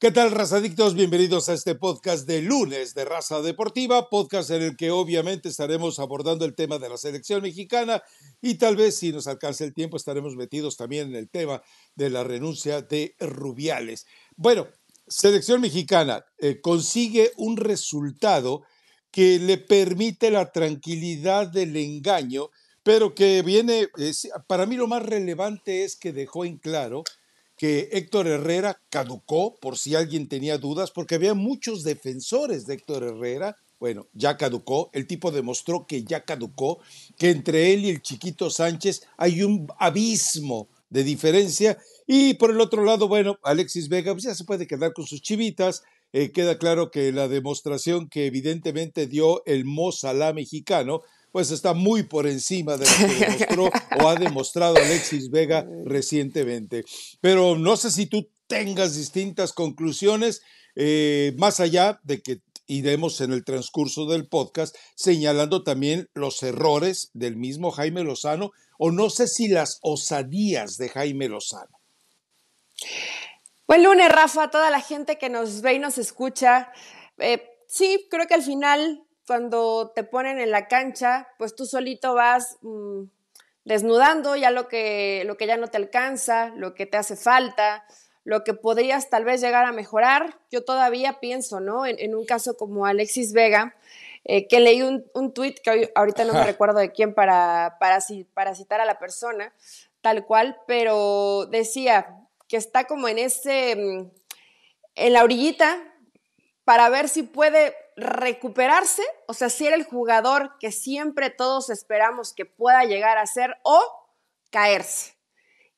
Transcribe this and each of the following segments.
¿Qué tal, razadictos? Bienvenidos a este podcast de lunes de Raza Deportiva, podcast en el que obviamente estaremos abordando el tema de la selección mexicana y tal vez si nos alcance el tiempo estaremos metidos también en el tema de la renuncia de Rubiales. Bueno, selección mexicana eh, consigue un resultado que le permite la tranquilidad del engaño, pero que viene, para mí lo más relevante es que dejó en claro que Héctor Herrera caducó, por si alguien tenía dudas, porque había muchos defensores de Héctor Herrera. Bueno, ya caducó, el tipo demostró que ya caducó, que entre él y el chiquito Sánchez hay un abismo de diferencia. Y por el otro lado, bueno, Alexis Vega pues, ya se puede quedar con sus chivitas. Eh, queda claro que la demostración que evidentemente dio el mozalá mexicano, pues está muy por encima de lo que demostró o ha demostrado Alexis Vega recientemente. Pero no sé si tú tengas distintas conclusiones, eh, más allá de que iremos en el transcurso del podcast señalando también los errores del mismo Jaime Lozano o no sé si las osadías de Jaime Lozano. Buen lunes, Rafa, a toda la gente que nos ve y nos escucha. Eh, sí, creo que al final cuando te ponen en la cancha, pues tú solito vas mm, desnudando ya lo que, lo que ya no te alcanza, lo que te hace falta, lo que podrías tal vez llegar a mejorar. Yo todavía pienso, ¿no? En, un caso como Alexis Vega, eh, que leí un, un tuit que ahorita no me recuerdo de quién para, para, para citar a la persona, tal cual, pero decía que está como en ese, mm, en la orillita para ver si puede recuperarse, o sea, si era el jugador que siempre todos esperamos que pueda llegar a ser, o caerse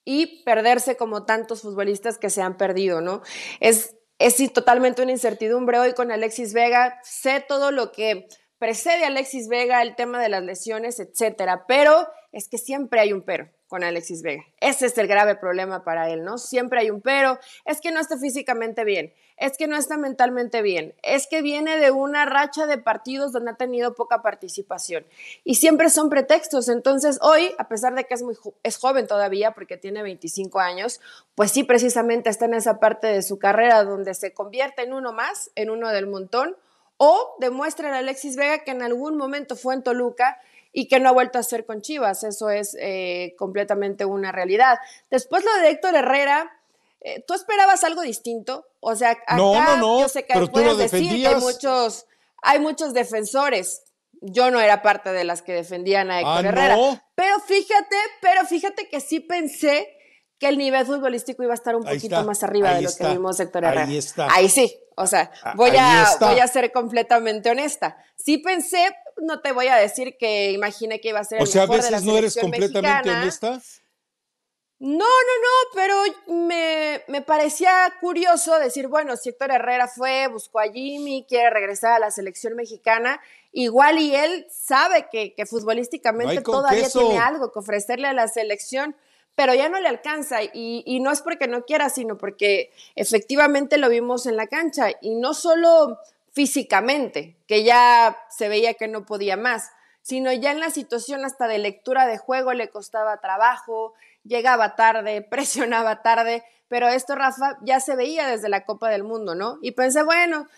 y perderse como tantos futbolistas que se han perdido, ¿no? Es, es totalmente una incertidumbre hoy con Alexis Vega, sé todo lo que precede a Alexis Vega, el tema de las lesiones, etcétera, pero es que siempre hay un pero con Alexis Vega. Ese es el grave problema para él, ¿no? Siempre hay un pero, es que no está físicamente bien, es que no está mentalmente bien, es que viene de una racha de partidos donde ha tenido poca participación. Y siempre son pretextos, entonces hoy, a pesar de que es, muy es joven todavía, porque tiene 25 años, pues sí, precisamente está en esa parte de su carrera donde se convierte en uno más, en uno del montón, o demuestra a Alexis Vega que en algún momento fue en Toluca y que no ha vuelto a ser con Chivas. Eso es eh, completamente una realidad. Después lo de Héctor Herrera. Eh, ¿Tú esperabas algo distinto? O sea, acá yo sé que hay muchos, hay muchos defensores, yo no era parte de las que defendían a ah, Héctor Herrera. Pero fíjate, pero fíjate que sí pensé que el nivel futbolístico iba a estar un poquito más arriba de lo que vimos Héctor Herrera. Ahí está. Ahí sí. O sea, ah, voy a, voy a ser completamente honesta. Sí pensé, no te voy a decir que imaginé que iba a ser o sea, a veces no eres completamente honesta. No, no, no, pero me, parecía curioso decir, bueno, si Héctor Herrera fue, buscó a Jimmy, quiere regresar a la selección mexicana, igual y él sabe que, que futbolísticamente todavía tiene algo que ofrecerle a la selección pero ya no le alcanza y, no es porque no quiera, sino porque efectivamente lo vimos en la cancha y no solo físicamente, que ya se veía que no podía más, sino ya en la situación hasta de lectura de juego le costaba trabajo, llegaba tarde, presionaba tarde, pero esto, Rafa, ya se veía desde la Copa del Mundo, ¿no? Y pensé, bueno,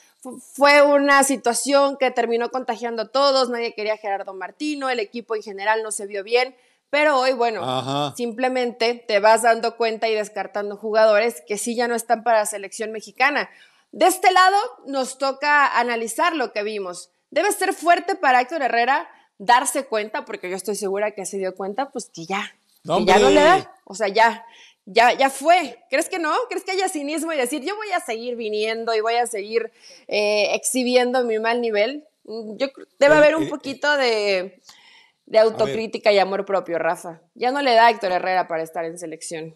fue una situación que terminó contagiando a todos, nadie quería a Gerardo Martino, el equipo en general no se vio bien, pero hoy, bueno, simplemente te vas dando cuenta y descartando jugadores que sí ya no están para la selección mexicana. De este lado nos toca analizar lo que vimos. Debe ser fuerte para Héctor Herrera darse cuenta, porque yo estoy segura que se dio cuenta, pues que ya, ya no le da. O sea, ya, ya, ya fue. ¿Crees que no? ¿Crees que haya cinismo y decir, yo voy a seguir viniendo y voy a seguir eh, exhibiendo mi mal nivel? Mm, yo debe haber un eh, eh. poquito de de autocrítica y amor propio, Rafa. Ya no le da Héctor Herrera para estar en selección.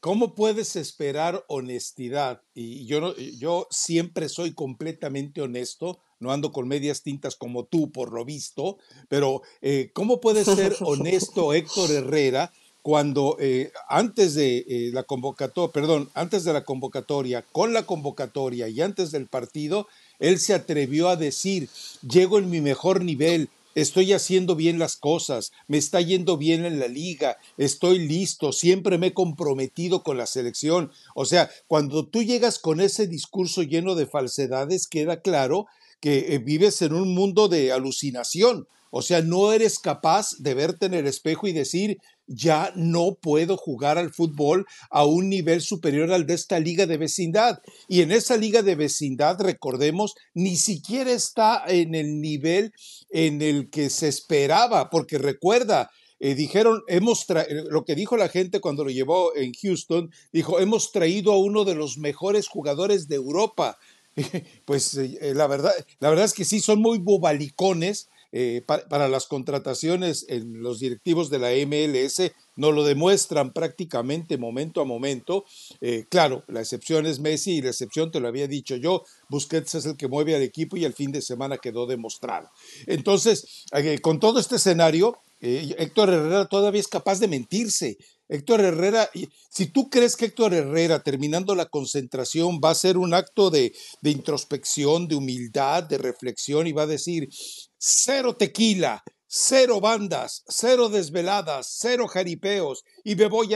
¿Cómo puedes esperar honestidad? Y yo, yo siempre soy completamente honesto, no ando con medias tintas como tú, por lo visto, pero eh, ¿cómo puede ser honesto Héctor Herrera cuando eh, antes de eh, la convocatoria, perdón, antes de la convocatoria, con la convocatoria y antes del partido, él se atrevió a decir, llego en mi mejor nivel, estoy haciendo bien las cosas, me está yendo bien en la liga, estoy listo, siempre me he comprometido con la selección. O sea, cuando tú llegas con ese discurso lleno de falsedades, queda claro que eh, vives en un mundo de alucinación. O sea, no eres capaz de verte en el espejo y decir, ya no puedo jugar al fútbol a un nivel superior al de esta liga de vecindad. Y en esa liga de vecindad, recordemos, ni siquiera está en el nivel en el que se esperaba, porque recuerda, eh, dijeron, hemos eh, lo que dijo la gente cuando lo llevó en Houston, dijo, hemos traído a uno de los mejores jugadores de Europa. pues eh, la, verdad, la verdad es que sí, son muy bobalicones eh, para las contrataciones en los directivos de la MLS no lo demuestran prácticamente momento a momento. Eh, claro, la excepción es Messi y la excepción, te lo había dicho yo, Busquets es el que mueve al equipo y el fin de semana quedó demostrado. Entonces, eh, con todo este escenario, Héctor Herrera todavía es capaz de mentirse. Héctor Herrera, si tú crees que Héctor Herrera, terminando la concentración, va a ser un acto de, de, introspección, de humildad, de reflexión y va a decir, cero tequila, cero bandas, cero desveladas, cero jaripeos y me voy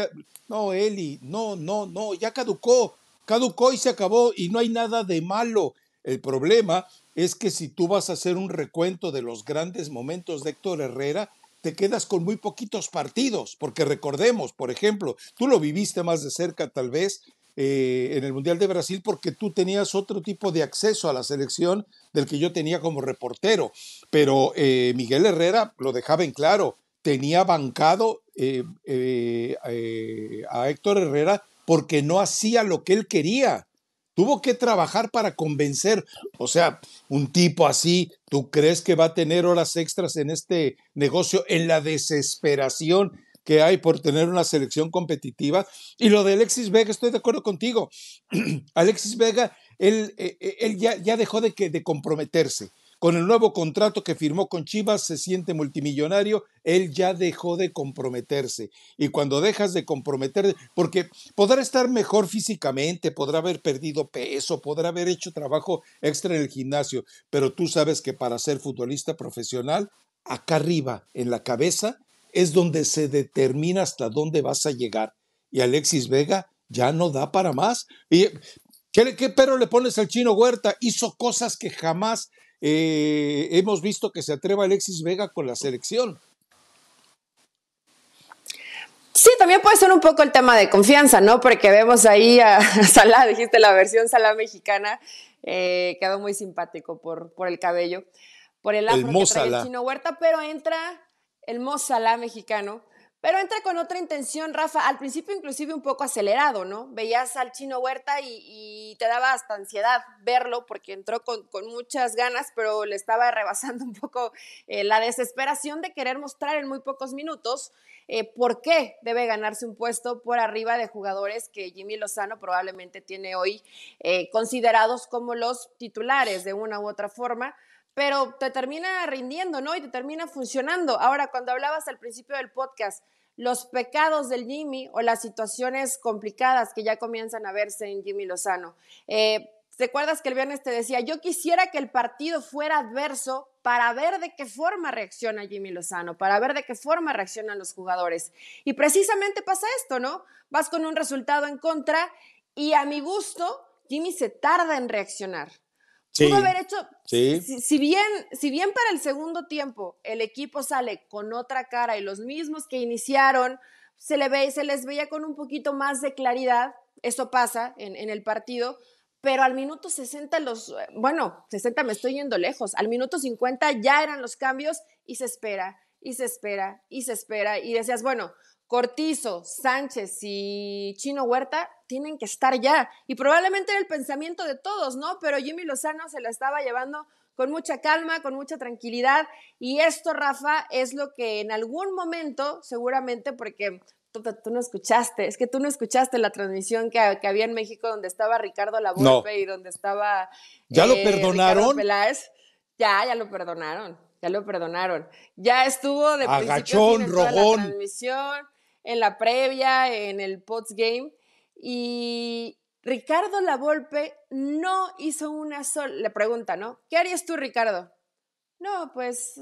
No, Eli, no, no, no, ya caducó, caducó y se acabó y no hay nada de malo. El problema es que si tú vas a hacer un recuento de los grandes momentos de Héctor Herrera, te quedas con muy poquitos partidos, porque recordemos, por ejemplo, tú lo viviste más de cerca tal vez, eh, en el Mundial de Brasil porque tú tenías otro tipo de acceso a la selección del que yo tenía como reportero. Pero eh, Miguel Herrera lo dejaba en claro, tenía bancado eh, a Héctor Herrera porque no hacía lo que él quería. Tuvo que trabajar para convencer. O sea, un tipo así, ¿tú crees que va a tener horas extras en este negocio en la desesperación que hay por tener una selección competitiva. Y lo de Alexis Vega, estoy de acuerdo contigo. Alexis Vega, él, eh, eh, él ya, ya, dejó de, que, de comprometerse. Con el nuevo contrato que firmó con Chivas, se siente multimillonario, él ya dejó de comprometerse. Y cuando dejas de comprometerse, porque podrá estar mejor físicamente, podrá haber perdido peso, podrá haber hecho trabajo extra en el gimnasio, pero tú sabes que para ser futbolista profesional, acá arriba, en la cabeza, es donde se determina hasta dónde vas a llegar. Y Alexis Vega ya no da para más. Y, ¿qué, pero le pones al chino Huerta? Hizo cosas que jamás eh, hemos visto que se atreva Alexis Vega con la selección. Sí, también puede ser un poco el tema de confianza, ¿no? Porque vemos ahí a, Sala, dijiste la versión Salah mexicana, eh, quedó muy simpático por, por el cabello, por el afro el chino Huerta, pero entra el Mo mexicano, pero entra con otra intención, Rafa, al principio inclusive un poco acelerado, ¿no? Veías al chino Huerta y, te daba hasta ansiedad verlo porque entró con, muchas ganas, pero le estaba rebasando un poco eh, la desesperación de querer mostrar en muy pocos minutos eh, por qué debe ganarse un puesto por arriba de jugadores que Jimmy Lozano probablemente tiene hoy eh, considerados como los titulares de una u otra forma pero te termina rindiendo, ¿no? Y te termina funcionando. Ahora, cuando hablabas al principio del podcast, los pecados del Jimmy o las situaciones complicadas que ya comienzan a verse en Jimmy Lozano. Eh, ¿Te acuerdas que el viernes te decía, yo quisiera que el partido fuera adverso para ver de qué forma reacciona Jimmy Lozano, para ver de qué forma reaccionan los jugadores? Y precisamente pasa esto, ¿no? Vas con un resultado en contra y a mi gusto, Jimmy se tarda en reaccionar haber hecho, sí. si, bien, si bien para el segundo tiempo el equipo sale con otra cara y los mismos que iniciaron, se, le ve, se les veía con un poquito más de claridad, eso pasa en, en el partido, pero al minuto 60 los, bueno, 60 me estoy yendo lejos, al minuto 50 ya eran los cambios y se espera, y se espera, y se espera, y decías, bueno, Cortizo, Sánchez y Chino Huerta tienen que estar ya. Y probablemente era el pensamiento de todos, ¿no? Pero Jimmy Lozano se la estaba llevando con mucha calma, con mucha tranquilidad. Y esto, Rafa, es lo que en algún momento, seguramente, porque tú, no escuchaste, es que tú no escuchaste la transmisión que, había en México donde estaba Ricardo la y donde estaba... ¿Ya lo eh, perdonaron? Ya, ya lo perdonaron, ya lo perdonaron. Ya estuvo de Agachón, principio en la transmisión en la previa, en el Game, Y Ricardo Lavolpe no hizo una sola. Le pregunta, ¿no? ¿Qué harías tú, Ricardo? No, pues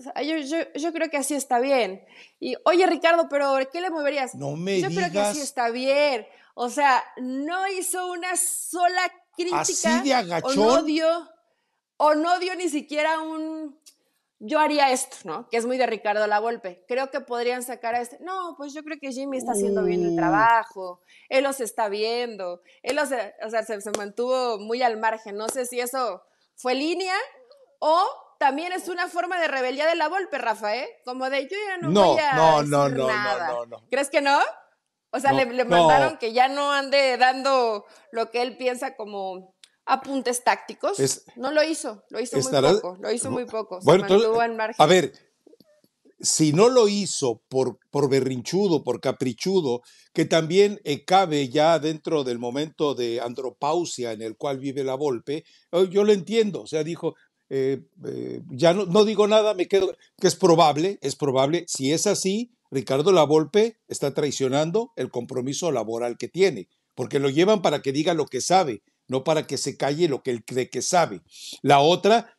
yo, creo que así está bien. Y, oye, Ricardo, pero ¿qué le moverías? No me Yo creo que así está bien. O sea, no hizo una sola crítica. Así de agachón. O no dio, o no dio ni siquiera un yo haría esto, ¿no? Que es muy de Ricardo La Volpe. Creo que podrían sacar a este. No, pues yo creo que Jimmy está haciendo bien el mm. trabajo, él los está viendo, él los, o sea, se, mantuvo muy al margen. No sé si eso fue línea o también es una forma de rebeldía de La Volpe, Rafael. ¿eh? Como de yo ya no, no voy a no, no, no, no, no, no. ¿Crees que no? O sea, le, le, mandaron que ya no ande dando lo que él piensa como apuntes tácticos. no lo hizo, lo hizo muy poco, lo hizo muy poco. margen. A ver, si no lo hizo por, por berrinchudo, por caprichudo, que también eh, cabe ya dentro del momento de andropausia en el cual vive la Volpe, yo lo entiendo, o sea, dijo, eh, eh, ya no, no, digo nada, me quedo, que es probable, es probable, si es así, Ricardo la Volpe está traicionando el compromiso laboral que tiene, porque lo llevan para que diga lo que sabe, no para que se calle lo que él cree que sabe. La otra,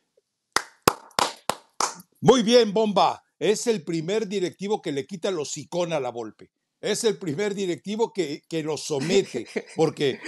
muy bien, bomba, es el primer directivo que le quita los icón a la Volpe. Es el primer directivo que, lo somete, porque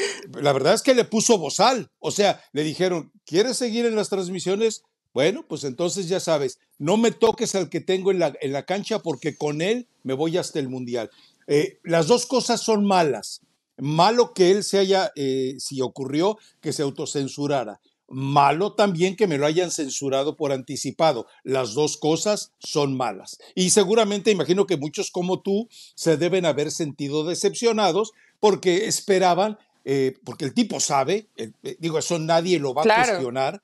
la verdad es que le puso bozal. O sea, le dijeron, ¿quieres seguir en las transmisiones? Bueno, pues entonces ya sabes, no me toques al que tengo en la, en la cancha porque con él me voy hasta el Mundial. Eh, las dos cosas son malas, Malo que él se haya, eh, si ocurrió, que se autocensurara. Malo también que me lo hayan censurado por anticipado. Las dos cosas son malas. Y seguramente imagino que muchos como tú se deben haber sentido decepcionados porque esperaban, eh, porque el tipo sabe, eh, digo, eso nadie lo va a cuestionar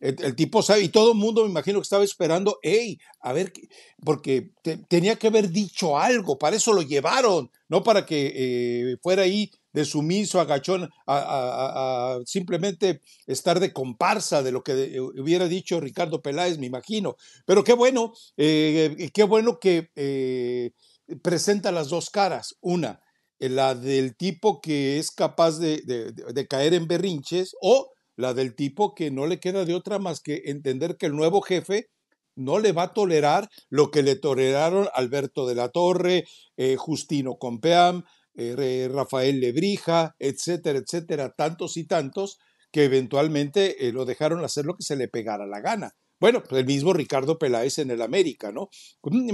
el, tipo sabe, y todo el mundo me imagino que estaba esperando, hey, a ver, porque tenía que haber dicho algo, para eso lo llevaron, no para que eh, fuera ahí de sumiso, agachón, a, simplemente estar de comparsa de lo que eh, hubiera dicho Ricardo Peláez, me imagino. Pero qué bueno, eh, qué bueno que presenta las dos caras. Una, la del tipo que es capaz de caer en berrinches o la del tipo que no le queda de otra más que entender que el nuevo jefe no le va a tolerar lo que le toleraron Alberto de la Torre, eh, Justino Compeam, eh, Rafael Lebrija, etcétera, etcétera, tantos y tantos que eventualmente eh, lo dejaron hacer lo que se le pegara la gana. Bueno, pues, el mismo Ricardo Peláez en el América, ¿no? Mm,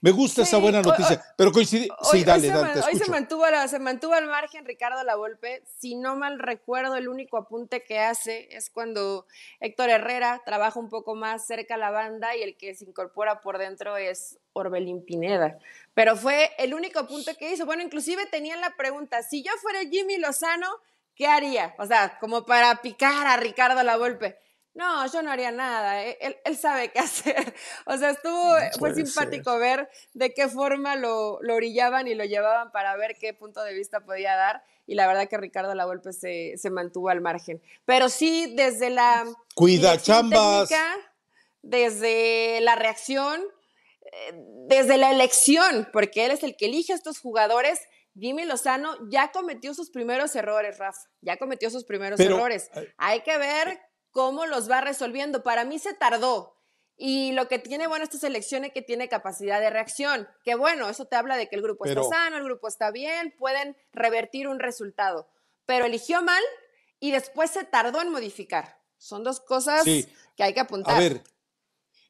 me, gusta esa buena noticia, pero coincide. sí, dale, se, hoy se mantuvo, se mantuvo al margen Ricardo Lavolpe. Si no mal recuerdo, el único apunte que hace es cuando Héctor Herrera trabaja un poco más cerca a la banda y el que se incorpora por dentro es Orbelín Pineda. Pero fue el único apunte que hizo. Bueno, inclusive tenían la pregunta, si yo fuera Jimmy Lozano, ¿qué haría? O sea, como para picar a Ricardo Lavolpe. No, yo no haría nada, e, él, él sabe qué hacer. O sea, estuvo, fue simpático ver de qué forma lo, orillaban y lo llevaban para ver qué punto de vista podía dar. Y la verdad que Ricardo La Volpe se, mantuvo al margen. Pero sí, desde la... Pues, cuida eh, desde la reacción, eh, desde la elección, porque él es el que elige a estos jugadores. Jimmy Lozano ya cometió sus primeros errores, Rafa, ya cometió sus primeros errores. Eh, Hay que ver cómo los va resolviendo. Para mí se tardó. Y lo que tiene bueno esta selección es que tiene capacidad de reacción. Que bueno, eso te habla de que el grupo está sano, el grupo está bien, pueden revertir un resultado. Pero eligió mal y después se tardó en modificar. Son dos cosas que hay que apuntar. A ver,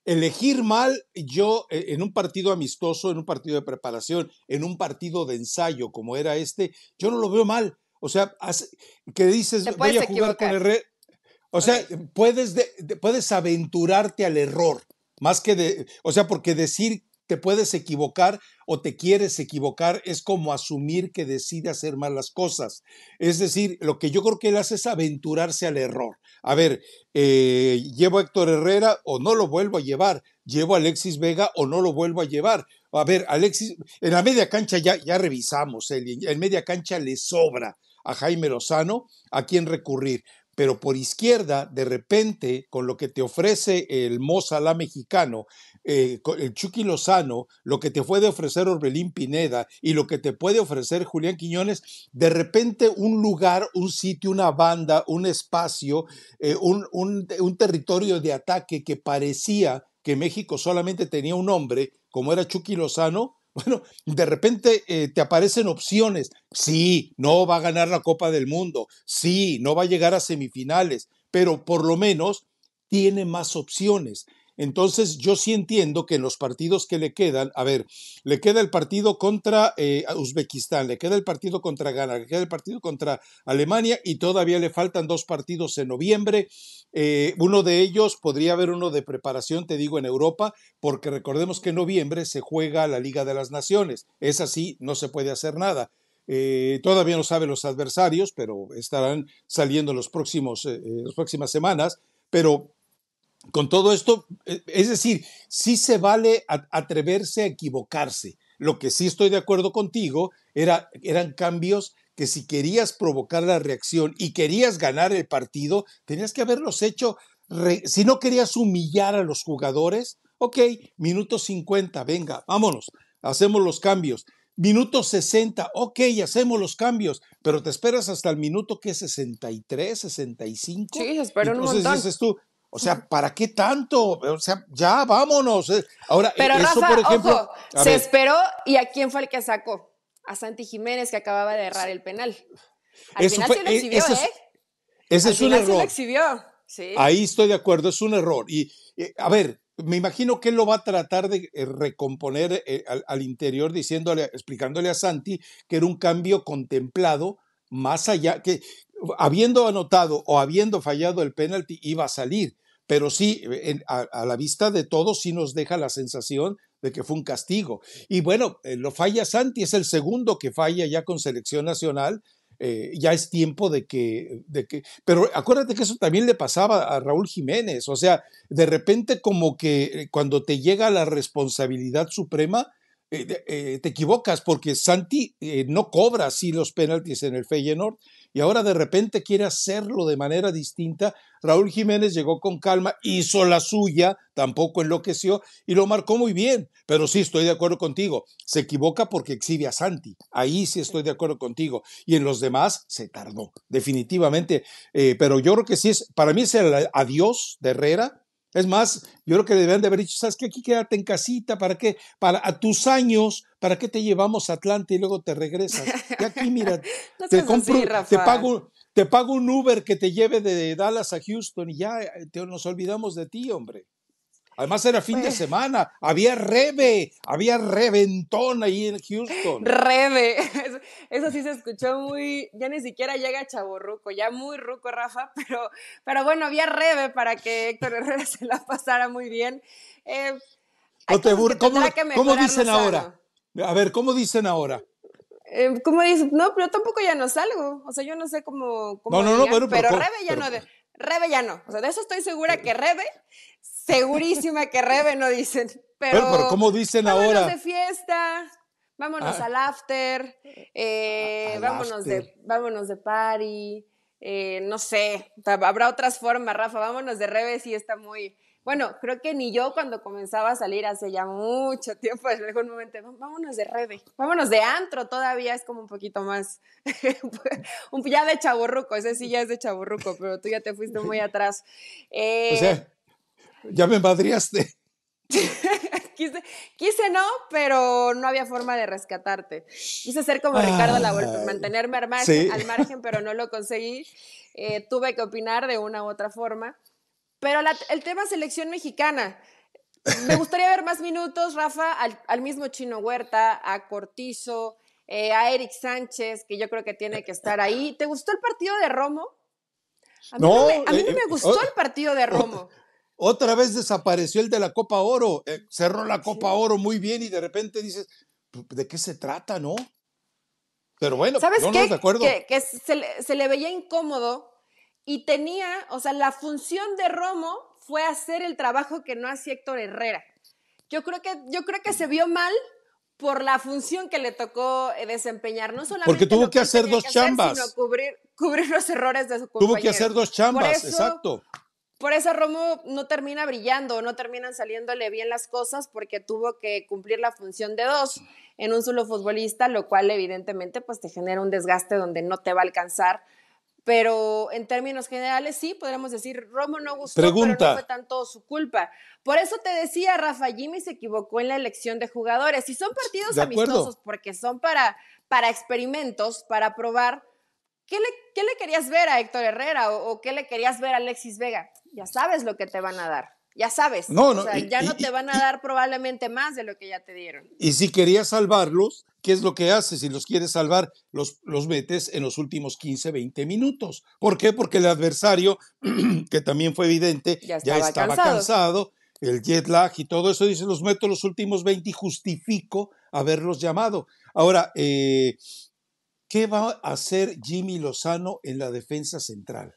elegir mal, yo eh, en un partido amistoso, en un partido de preparación, en un partido de ensayo como era este, yo no lo veo mal. O sea, que dices, voy a jugar con el rey. O sea, puedes, puedes aventurarte al error, más que de, o sea, porque decir te puedes equivocar o te quieres equivocar es como asumir que decide hacer malas cosas. Es decir, lo que yo creo que él hace es aventurarse al error. A ver, eh, llevo a Héctor Herrera o no lo vuelvo a llevar, llevo a Alexis Vega o no lo vuelvo a llevar. A ver, Alexis, en la media cancha ya, ya revisamos, en media cancha le sobra a Jaime Lozano a quién recurrir pero por izquierda, de repente, con lo que te ofrece el Mozalá mexicano, eh, el Chucky Lozano, lo que te puede ofrecer Orbelín Pineda y lo que te puede ofrecer Julián Quiñones, de repente un lugar, un sitio, una banda, un espacio, eh, un, territorio de ataque que parecía que México solamente tenía un hombre, como era Chucky Lozano, bueno, de repente eh, te aparecen opciones. Sí, no va a ganar la Copa del Mundo. Sí, no va a llegar a semifinales, pero por lo menos tiene más opciones. Entonces yo sí entiendo que en los partidos que le quedan, a ver, le queda el partido contra eh, Uzbekistán, le queda el partido contra Ghana, le queda el partido contra Alemania y todavía le faltan dos partidos en noviembre. Eh, uno de ellos podría haber uno de preparación, te digo, en Europa, porque recordemos que en noviembre se juega la Liga de las Naciones. Es así, no se puede hacer nada. Eh, todavía no saben los adversarios, pero estarán saliendo en las próximas semanas. Pero con todo esto, e, es decir, sí se vale atreverse a equivocarse. Lo que sí estoy de acuerdo contigo era, eran cambios que si querías provocar la reacción y querías ganar el partido, tenías que haberlos hecho. si no querías humillar a los jugadores, ok, minuto 50, venga, vámonos, hacemos los cambios. Minuto 60, ok, hacemos los cambios, pero te esperas hasta el minuto que 63, 65. Sí, espero un montón. Entonces dices tú, o sea, ¿para qué tanto? O sea, ya vámonos. Eh. Ahora, e, Pero eso, se esperó y ¿a quién fue el que sacó? A Santi Jiménez que acababa de errar el penal. Al final se e, exhibió, ese ¿eh? Ese es un error. Ahí estoy de acuerdo, es un error. Y eh, a ver, me imagino que él lo va a tratar de eh, recomponer al, interior diciéndole, explicándole a Santi que era un cambio contemplado más allá, que habiendo anotado o habiendo fallado el penalti iba a salir pero sí, eh, a, la vista de todos, sí nos deja la sensación de que fue un castigo. Y bueno, eh, lo falla Santi, es el segundo que falla ya con selección nacional. Eh, ya es tiempo de que, de que, pero acuérdate que eso también le pasaba a Raúl Jiménez, o sea, de repente como que cuando te llega la responsabilidad suprema, te equivocas porque Santi no cobra así los penaltis en el Feyenoord y ahora de repente quiere hacerlo de manera distinta. Raúl Jiménez llegó con calma, hizo la suya, tampoco enloqueció y lo marcó muy bien. Pero sí, estoy de acuerdo contigo. Se equivoca porque exhibe a Santi. Ahí sí estoy de acuerdo contigo. Y en los demás se tardó, definitivamente. Eh, pero yo creo que sí es, para mí es el adiós de Herrera es más, yo creo que deberían de haber dicho, ¿sabes qué? Aquí quédate en casita, ¿para qué? Para a tus años, ¿para qué te llevamos a Atlanta y luego te regresas? Y aquí, mira, te compro, te pago, te pago un Uber que te lleve de Dallas a Houston y ya eh, nos olvidamos de ti, hombre. Además era fin de pues semana, había rebe, había reventón ahí en Houston. Rebe, eso, sí se escuchó muy, ya ni siquiera llega chaborruco, ya muy ruco Rafa, pero, pero bueno, había rebe para que Héctor Herrera se la pasara muy bien. Eh, ¿Cómo, dicen ahora? A ver, ¿cómo dicen ahora? Eh, ¿Cómo dicen? No, pero tampoco ya no salgo, o sea, yo no sé cómo... no, no, no, pero, pero, Rebe ya no... De, Rebe ya no, o sea, de eso estoy segura eh, que Rebe segurísima que Rebe no dicen. Pero, ¿cómo dicen ahora? Vámonos de fiesta, vámonos ah. al eh, after, vámonos, De, vámonos de party, eh, no sé, habrá otras formas, Rafa, vámonos de Rebe, sí está muy... Bueno, creo que ni yo cuando comenzaba a salir hace ya mucho tiempo, en algún momento, vámonos de rebe, vámonos de antro, todavía es como un poquito más, un, ya de chaburruco, ese sí ya es de chaburruco, pero tú ya te fuiste muy atrás. Eh, ya me madriaste. quise, quise no, pero no había forma de rescatarte. Quise ser como Ricardo vuelta mantenerme al margen, pero no lo conseguí. Eh, tuve que opinar de una u otra forma. Pero el tema selección mexicana. Me gustaría ver más minutos, Rafa, al, mismo Chino Huerta, a Cortizo, eh, a Eric Sánchez, que yo creo que tiene que estar ahí. ¿Te gustó el partido de Romo? A mí no, me, a mí no eh, me gustó oh, el partido de oh, Romo. Otra vez desapareció el de la Copa Oro, eh, cerró la Copa Oro muy bien y de repente dices, ¿de qué se trata, no? Pero bueno, ¿sabes qué? Que, se, le, veía incómodo y tenía, o sea, la función de Romo fue hacer el trabajo que no hacía Héctor Herrera. Yo creo que, yo creo que se vio mal por la función que le tocó eh, desempeñar, no solamente porque tuvo que, hacer dos chambas, cubrir, cubrir los errores de su compañero. Tuvo que hacer dos chambas, exacto por eso Romo no termina brillando, no terminan saliéndole bien las cosas porque tuvo que cumplir la función de dos en un solo futbolista, lo cual evidentemente pues te genera un desgaste donde no te va a alcanzar. Pero en términos generales sí, podríamos decir, Romo no gustó, pero no fue tanto su culpa. Por eso te decía, Rafa Jimmy se equivocó en la elección de jugadores. Y son partidos amistosos porque son para, para experimentos, para probar ¿qué le, querías ver a Héctor Herrera o, qué le querías ver a Alexis Vega? Ya sabes lo que te van a dar. Ya sabes. No, no, o sea, ya no te van a dar probablemente más de lo que ya te dieron. Y si querías salvarlos, ¿qué es lo que haces? Si los quieres salvar, los, los metes en los últimos 15, 20 minutos. ¿Por qué? Porque el adversario, que también fue evidente, ya estaba, cansado, el jet lag y todo eso, dice, los meto los últimos 20 y justifico haberlos llamado. Ahora, eh, ¿qué va a hacer Jimmy Lozano en la defensa central?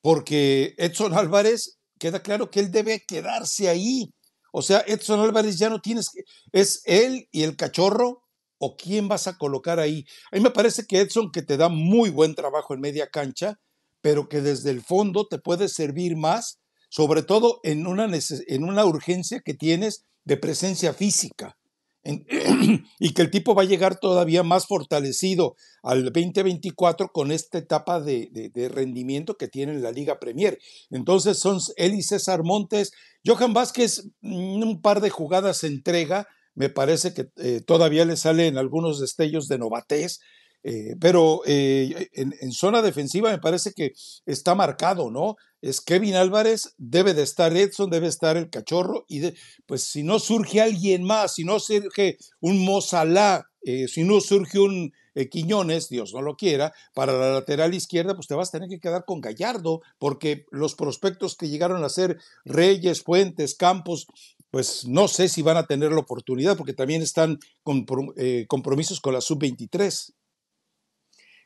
Porque Edson Álvarez, queda claro que él debe quedarse ahí. O sea, Edson Álvarez ya no tienes que... ¿Es él y el cachorro? ¿O quién vas a colocar ahí? A mí me parece que Edson, que te da muy buen trabajo en media cancha, pero que desde el fondo te puede servir más, sobre todo en una, en una urgencia que tienes de presencia física. y que el tipo va a llegar todavía más fortalecido al 2024 con esta etapa de, rendimiento que tiene la Liga Premier. Entonces son él y César Montes, Johan Vázquez, mm, un par de jugadas entrega, me parece que eh, todavía le salen algunos destellos de novatez, eh, pero eh, en, zona defensiva me parece que está marcado, ¿no? Es Kevin Álvarez, debe de estar Edson, debe estar el cachorro, y pues si no surge alguien más, si no surge un Mozalá, eh, si no surge un Quiñones, Dios no lo quiera, para la lateral izquierda, pues te vas a tener que quedar con Gallardo, porque los prospectos que llegaron a ser Reyes, Fuentes, Campos, pues no sé si van a tener la oportunidad, porque también están compromisos con la sub-23.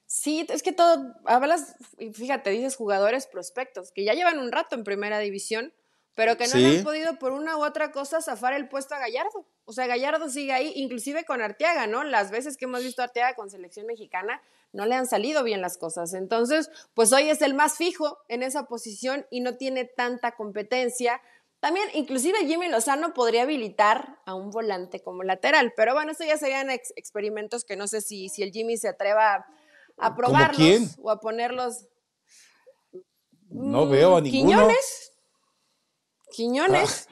Sí, es que todo, hablas, fíjate, dices jugadores prospectos, que ya llevan un rato en primera división, pero que no han podido por una u otra cosa zafar el puesto a Gallardo. O sea, Gallardo sigue ahí, inclusive con Arteaga, ¿no? Las veces que hemos visto a Arteaga con selección mexicana, no le han salido bien las cosas. Entonces, pues hoy es el más fijo en esa posición y no tiene tanta competencia. También, inclusive Jimmy Lozano podría habilitar a un volante como lateral, pero bueno, eso ya serían experimentos que no sé si, si el Jimmy se atreva a a probarlos o a ponerlos. No veo a mm, ninguno. Quiñones. Quiñones.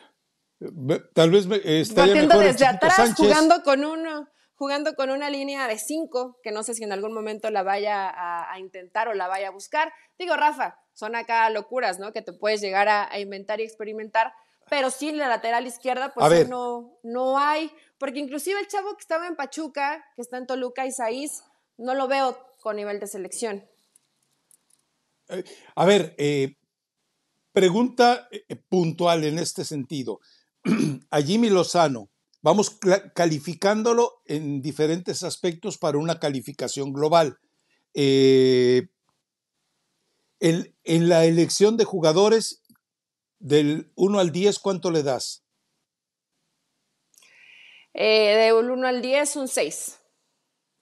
Ah, tal vez me, estaría desde atrás, jugando con uno, jugando con una línea de cinco, que no sé si en algún momento la vaya a, intentar o la vaya a buscar. Digo, Rafa, son acá locuras, ¿no? Que te puedes llegar a, inventar y experimentar, pero sí la lateral izquierda, pues no, no hay, porque inclusive el chavo que estaba en Pachuca, que está en Toluca, Isaís, no lo veo con nivel de selección. Eh, a ver, eh, pregunta eh, puntual en este sentido. a Jimmy Lozano, vamos calificándolo en diferentes aspectos para una calificación global. en, la elección de jugadores, del 1 al 10, ¿cuánto le das? de un 1 al 10, un 6.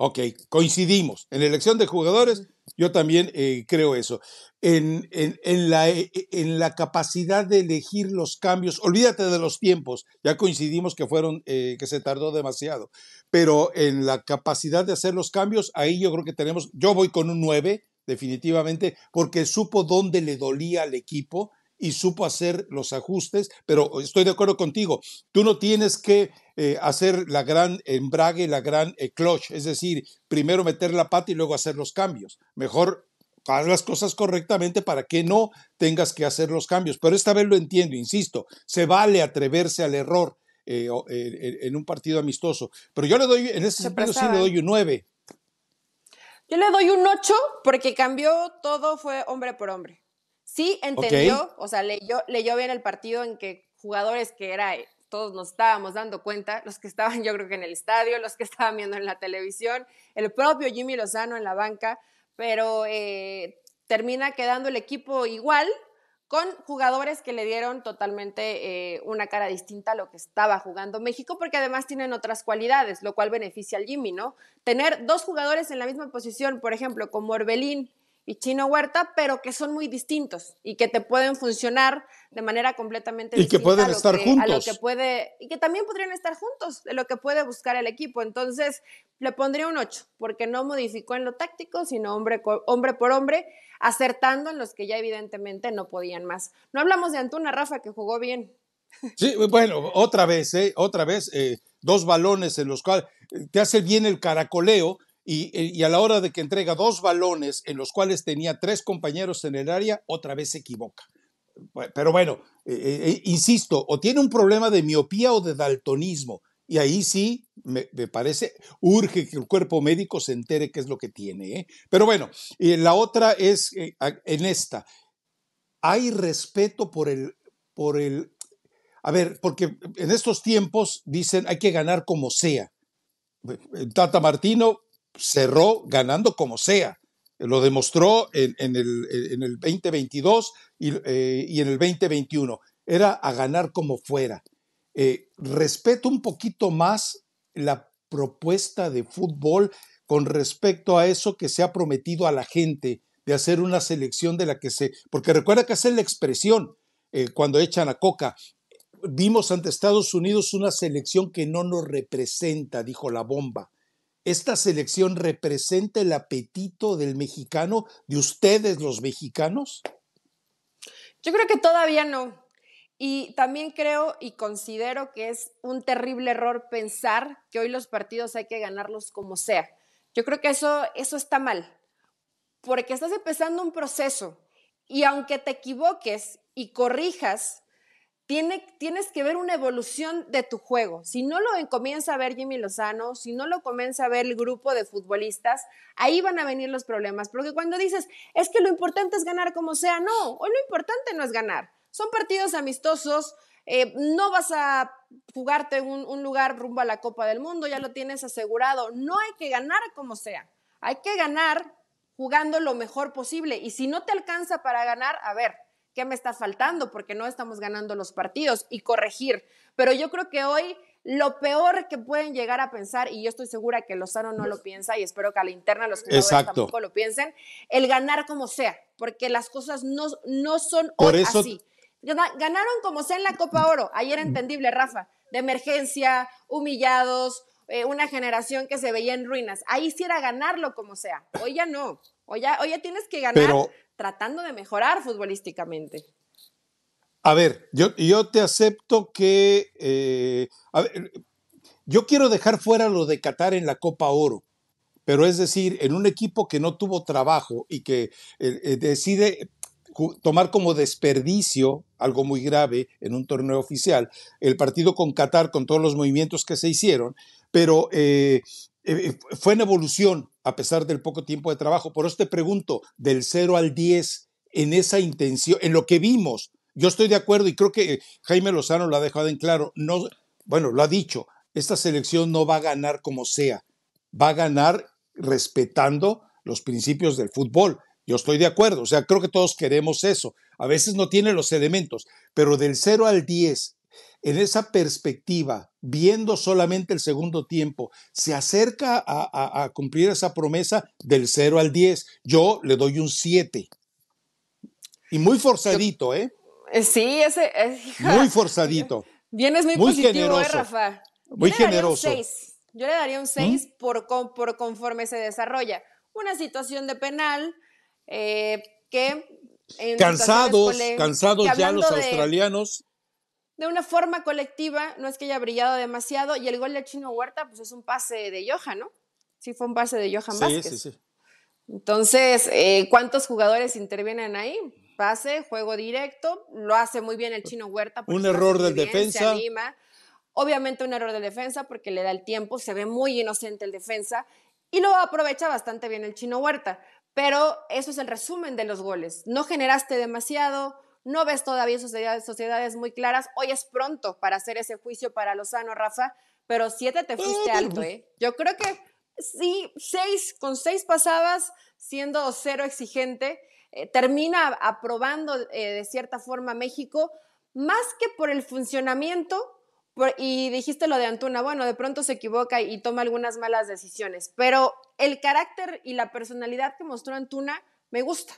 Ok, coincidimos. En la elección de jugadores, yo también eh, creo eso. En, la, eh, en, la, capacidad de elegir los cambios, olvídate de los tiempos, ya coincidimos que fueron, eh, que se tardó demasiado, pero en la capacidad de hacer los cambios, ahí yo creo que tenemos, yo voy con un 9, definitivamente, porque supo dónde le dolía al equipo, y supo hacer los ajustes, pero estoy de acuerdo contigo, tú no tienes que eh, hacer la gran embrague, la gran eh, clutch, es decir, primero meter la pata y luego hacer los cambios. Mejor haz las cosas correctamente para que no tengas que hacer los cambios. Pero esta vez lo entiendo, insisto, se vale atreverse al error eh, en un partido amistoso. Pero yo le doy, en ese sentido sí le doy un 9. Yo le doy un 8 porque cambió todo, fue hombre por hombre sí entendió, o sea, leyó, leyó bien el partido en que jugadores que era, eh, todos nos estábamos dando cuenta, los que estaban yo creo que en el estadio, los que estaban viendo en la televisión, el propio Jimmy Lozano en la banca, pero eh, termina quedando el equipo igual con jugadores que le dieron totalmente eh, una cara distinta a lo que estaba jugando México, porque además tienen otras cualidades, lo cual beneficia al Jimmy, ¿no? Tener dos jugadores en la misma posición, por ejemplo, como Orbelín y chino huerta, pero que son muy distintos y que te pueden funcionar de manera completamente y que pueden estar juntos. A lo que puede, y que también podrían estar juntos, de lo que puede buscar el equipo. Entonces, le pondría un 8, porque no modificó en lo táctico, sino hombre, por hombre, acertando en los que ya evidentemente no podían más. No hablamos de Antuna, Rafa, que jugó bien. Sí, bueno, otra vez, ¿eh? otra vez, eh, dos balones en los cuales eh, te hace bien el caracoleo, eh, y, a la hora de que entrega dos balones en los cuales tenía tres compañeros en el área, otra vez se equivoca. Pero bueno, eh, eh, insisto, o tiene un problema de miopía o de daltonismo. Y ahí sí, me, parece, urge que el cuerpo médico se entere qué es lo que tiene. Pero bueno, la otra es en esta. Hay respeto por el, por el... A ver, porque en estos tiempos dicen hay que ganar como sea. Tata Martino cerró ganando como sea. Lo demostró en, el, en el, 2022 eh, y, en el 2021. Era a ganar como fuera. Eh, respeto un poquito más la propuesta de fútbol con respecto a eso que se ha prometido a la gente de hacer una selección de la que se... Porque recuerda que es la expresión eh, cuando echan a Coca. Vimos ante Estados Unidos una selección que no nos representa, dijo la bomba esta selección representa el apetito del mexicano, de ustedes los mexicanos? Yo creo que todavía no. Y también creo y considero que es un terrible error pensar que hoy los partidos hay que ganarlos como sea. Yo creo que eso, eso está mal, porque estás empezando un proceso y aunque te equivoques y corrijas, tienes que ver una evolución de tu juego. Si no lo comienza a ver Jimmy Lozano, si no lo comienza a ver el grupo de futbolistas, ahí van a venir los problemas. Porque cuando dices, es que lo importante es ganar como sea, no, hoy lo importante no es ganar. Son partidos amistosos, eh, no vas a jugarte un lugar rumbo a la Copa del Mundo, ya lo tienes asegurado. No hay que ganar como sea, hay que ganar jugando lo mejor posible. Y si no te alcanza para ganar, a ver, qué me está faltando, porque no estamos ganando los partidos y corregir. Pero yo creo que hoy lo peor que pueden llegar a pensar, y yo estoy segura que Lozano no lo piensa, y espero que a la interna los que tampoco lo piensen, el ganar como sea, porque las cosas no, no son eso... así. Ganaron como sea en la Copa Oro, ayer entendible, Rafa, de emergencia, humillados, eh, una generación que se veía en ruinas. Ahí sí era ganarlo como sea. Hoy ya no. Hoy ya, ya tienes que ganar tratando de mejorar futbolísticamente. A ver, yo, yo te acepto que... Eh, yo quiero dejar fuera lo de Qatar en la Copa Oro pero es decir, en un equipo que no tuvo trabajo y que eh, decide tomar como desperdicio algo muy grave en un torneo oficial, el partido con Qatar, con todos los movimientos que se hicieron, pero eh, eh, eh, fue en evolución a pesar del poco tiempo de trabajo. Por eso te pregunto, del 0 al 10, en esa intención, en lo que vimos, yo estoy de acuerdo y creo que Jaime Lozano lo ha dejado en claro, no, bueno, lo ha dicho, esta selección no va a ganar como sea, va a ganar respetando los principios del fútbol. Yo estoy de acuerdo, o sea, creo que todos queremos eso. A veces no tiene los elementos, pero del 0 al 10, en esa perspectiva, viendo solamente el segundo tiempo, se acerca a, cumplir esa promesa del 0 al 10. Yo le doy un 7. Y muy forzadito, ¿eh? ¿eh? Sí, ese. Es, eh, muy forzadito. Vienes muy, positivo, ¿eh, generoso, Rafa. Yo muy generoso. Yo le daría un 6 ¿Mm? por, por, conforme se desarrolla. Una situación de penal que. cansados, cansados ya los australianos de una forma colectiva, no es que haya brillado demasiado, y el gol de Chino Huerta, pues es un pase de Johan, ¿no? Sí, fue un pase de Johan sí, Sí, sí, Entonces, eh, ¿cuántos jugadores intervienen ahí? Pase, juego directo, lo hace muy bien el Chino Huerta. Un error del defensa. Obviamente un error de defensa porque le da el tiempo, se ve muy inocente el defensa y lo aprovecha bastante bien el Chino Huerta. Pero eso es el resumen de los goles. No generaste demasiado, no ves todavía sociedades, muy claras. Hoy es pronto para hacer ese juicio para Lozano, Rafa, pero siete te fuiste alto, pues. ¿eh? Yo creo que sí, seis, con seis pasabas, siendo cero exigente, eh, termina aprobando eh, de cierta forma México, más que por el funcionamiento, y dijiste lo de Antuna, bueno, de pronto se equivoca y, y toma algunas malas decisiones, pero el carácter y la personalidad que mostró Antuna me gusta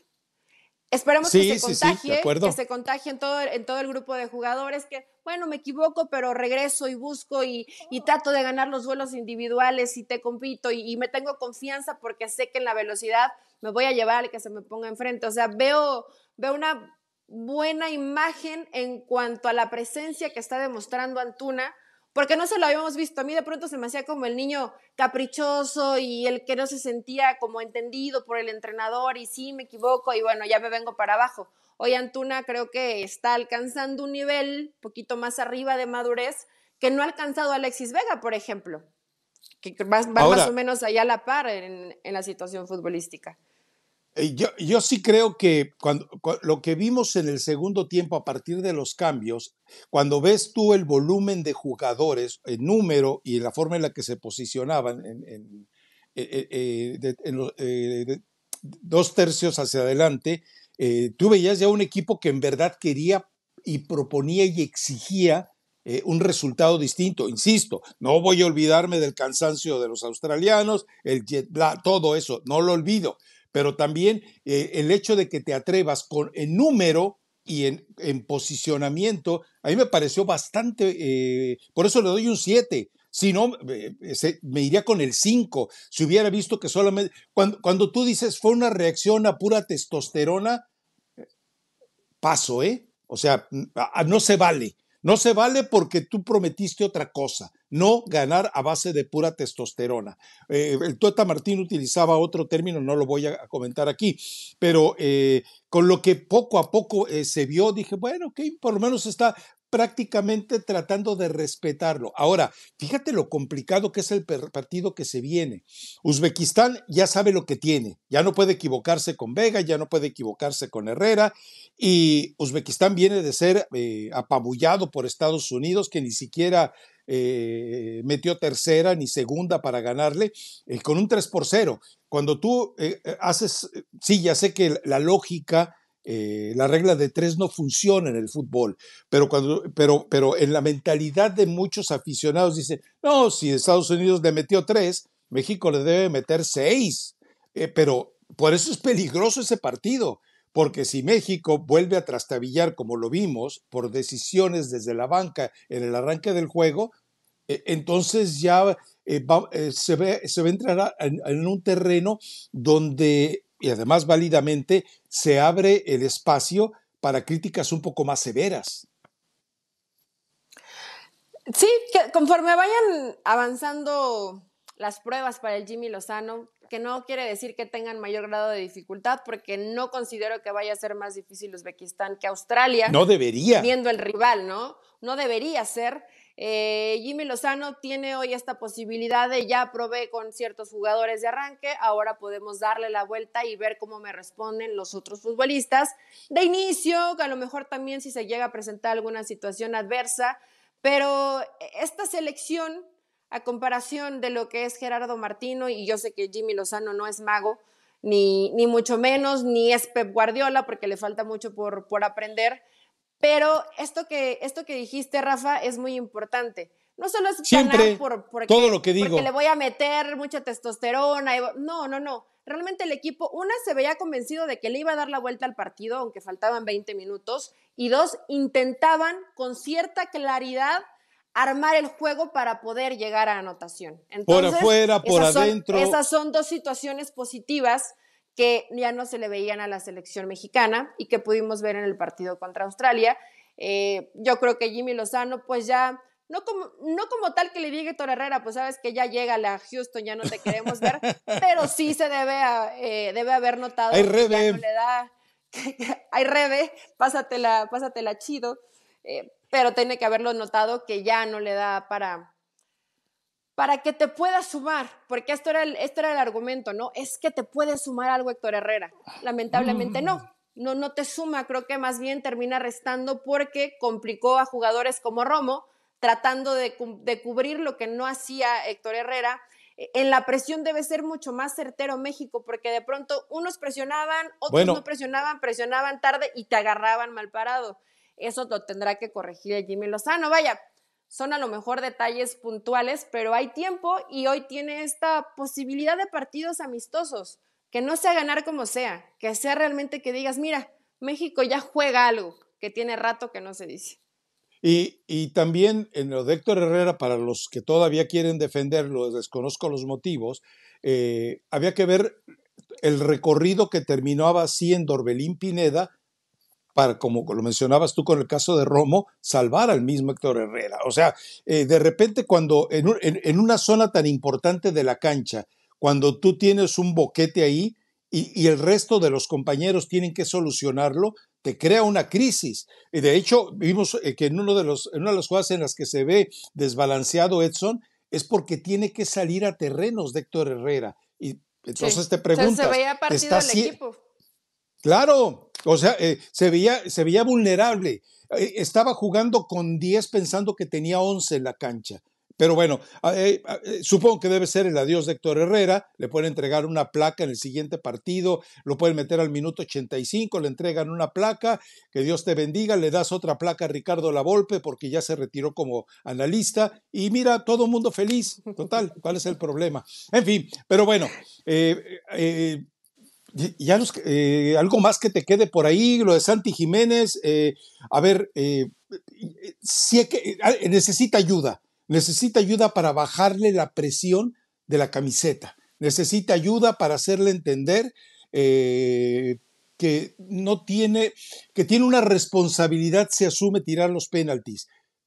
esperemos que se contagie, que se contagie en todo, en todo el grupo de jugadores, que bueno, me equivoco, pero regreso y busco y, trato de ganar los vuelos individuales y te compito y, me tengo confianza porque sé que en la velocidad me voy a llevar y que se me ponga enfrente. O sea, veo, veo una buena imagen en cuanto a la presencia que está demostrando Antuna porque no se lo habíamos visto. A mí de pronto se me hacía como el niño caprichoso y el que no se sentía como entendido por el entrenador y sí, me equivoco y bueno, ya me vengo para abajo. Hoy Antuna creo que está alcanzando un nivel poquito más arriba de madurez que no ha alcanzado Alexis Vega, por ejemplo, que va, más o menos allá a la par en la situación futbolística. Eh, yo, sí creo que lo que vimos en el segundo tiempo a partir de los cambios, cuando ves tú el volumen de jugadores, el número y la forma en la que se posicionaban dos tercios hacia adelante, eh, tú veías ya un equipo que en verdad quería y proponía y exigía eh, un resultado distinto. Insisto, no voy a olvidarme del cansancio de los australianos, el jet bla, todo eso, no lo olvido pero también eh, el hecho de que te atrevas con, en número y en, posicionamiento, a mí me pareció bastante, eh, por eso le doy un 7. Si no, eh, me iría con el 5. Si hubiera visto que solamente. Cuando, cuando tú dices fue una reacción a pura testosterona, paso, ¿eh? O sea, no se vale. No se vale porque tú prometiste otra cosa no ganar a base de pura testosterona. Eh, el Tueta Martín utilizaba otro término, no lo voy a comentar aquí, pero eh, con lo que poco a poco eh, se vio, dije, bueno, ok, por lo menos está prácticamente tratando de respetarlo. Ahora, fíjate lo complicado que es el partido que se viene. Uzbekistán ya sabe lo que tiene, ya no puede equivocarse con Vega, ya no puede equivocarse con Herrera, y Uzbekistán viene de ser apabullado por Estados Unidos, que ni siquiera eh, metió tercera ni segunda para ganarle, eh, con un 3 por 0. Cuando tú eh, haces, sí, ya sé que la lógica, la regla de tres no funciona en el fútbol, pero, cuando, pero, pero en la mentalidad de muchos aficionados dicen, no, si Estados Unidos le metió tres, México le debe meter seis, pero por eso es peligroso ese partido porque si México vuelve a trastabillar como lo vimos por decisiones desde la banca en el arranque del juego, e, entonces ya eh, eh, se, ve, va a entrar en, un terreno donde, y además válidamente, se abre el espacio para críticas un poco más severas. Sí, conforme vayan avanzando las pruebas para el Jimmy Lozano, que no quiere decir que tengan mayor grado de dificultad, porque no considero que vaya a ser más difícil Uzbekistán que Australia. No debería. Viendo el rival, ¿no? No debería ser. Eh, Jimmy Lozano tiene hoy esta posibilidad de ya probé con ciertos jugadores de arranque, ahora podemos darle la vuelta y ver cómo me responden los otros futbolistas. De inicio, a lo mejor también si se llega a presentar alguna situación adversa, pero esta selección a comparación de lo que es Gerardo Martino, y yo sé que Jimmy Lozano no es mago, ni, ni mucho menos, ni es Pep Guardiola, porque le falta mucho por, por aprender, pero esto que, esto que dijiste, Rafa, es muy importante. No solo es Siempre, por, todo lo que digo. le voy a meter mucha testosterona. no, no, no. Realmente el equipo, una, se veía convencido de que le iba a dar la vuelta al partido, aunque faltaban 20 minutos. Y dos, intentaban con cierta claridad armar el juego para poder llegar a anotación. por afuera, por adentro. esas son dos situaciones positivas que ya no se le veían a la selección mexicana y que pudimos ver en el partido contra Australia. Eh, yo creo que Jimmy Lozano, pues ya, no como, no como tal que le diga Héctor Herrera, pues sabes que ya llega la Houston, ya no te queremos ver, pero sí se debe, eh, debe haber notado Hay que no le da. Rebe, pásatela, pásatela chido. Eh, pero tiene que haberlo notado que ya no le da para para que te pueda sumar, porque esto era el, esto era el argumento, ¿no? Es que te puede sumar algo Héctor Herrera. Lamentablemente mm. no, no, no te suma, creo que más bien termina restando porque complicó a jugadores como Romo, tratando de, cubrir lo que no hacía Héctor Herrera. E, en la presión debe ser mucho más certero México, porque de pronto unos presionaban, otros no presionaban, presionaban tarde y te agarraban mal parado. Eso lo tendrá que corregir el Jimmy Lozano. Vaya, son a lo mejor detalles puntuales, pero hay tiempo y hoy tiene esta posibilidad de partidos amistosos, que no sea ganar como sea, que sea realmente que digas, mira, México ya juega algo que tiene rato que no se dice. Y, y también en lo de Héctor Herrera, para los que todavía quieren defenderlo, desconozco los motivos, eh, había que ver el recorrido que terminaba en Dorbelín Pineda para, como lo mencionabas tú con el caso de Romo, salvar al mismo Héctor Herrera. O sea, eh, de repente cuando en, una zona tan importante de la cancha, cuando tú tienes un boquete ahí y, el resto de los compañeros tienen que solucionarlo, te crea una crisis. Y de hecho, vimos eh, que en, uno de los, en una de las jugadas en las que se ve desbalanceado Edson, es porque tiene que salir a terrenos de Héctor Herrera. Y entonces te preguntas. se veía partido el equipo. Claro, o sea, eh, se, veía, se veía vulnerable. Eh, estaba jugando con 10 pensando que tenía 11 en la cancha. Pero bueno, eh, supongo que debe ser el adiós de Héctor Herrera. Le pueden entregar una placa en el siguiente partido, lo pueden meter al minuto 85, le entregan una placa, que Dios te bendiga, le das otra placa a Ricardo Lavolpe porque ya se retiró como analista. Y mira, todo mundo feliz. Total, ¿cuál es el problema? En fin, pero bueno, ya eh, algo más que te quede por ahí, lo de Santi Jiménez. Eh, a ver, eh, si ah, necesita ayuda, necesita ayuda para bajarle la presión de la camiseta, necesita ayuda para hacerle entender que no tiene, que tiene una responsabilidad, se asume tirar los penaltis,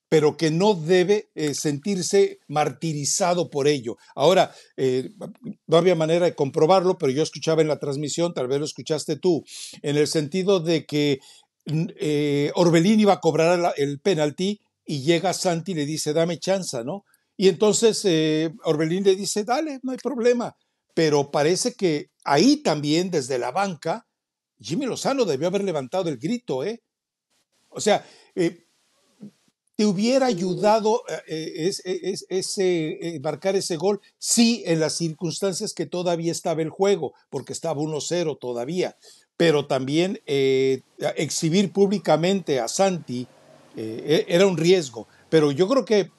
pero que no debe eh, sentirse martirizado por ello. Ahora, eh, no había manera de comprobarlo, pero yo escuchaba en la transmisión, tal vez lo escuchaste tú, en el sentido de que eh, Orbelín iba a cobrar el penalti y llega Santi y le dice, dame chanza, ¿no? Y entonces Orbelín le dice, dale, no hay problema. Pero parece que ahí también, desde la banca, Jimmy Lozano debió haber levantado el grito, ¿eh? O sea, ¿Te hubiera ayudado eh, eh, e, ese, eh, marcar ese gol? Sí, en las circunstancias que todavía estaba el juego, porque estaba 1-0 todavía, pero también exhibir públicamente a Santi e, era un riesgo. Pero yo creo que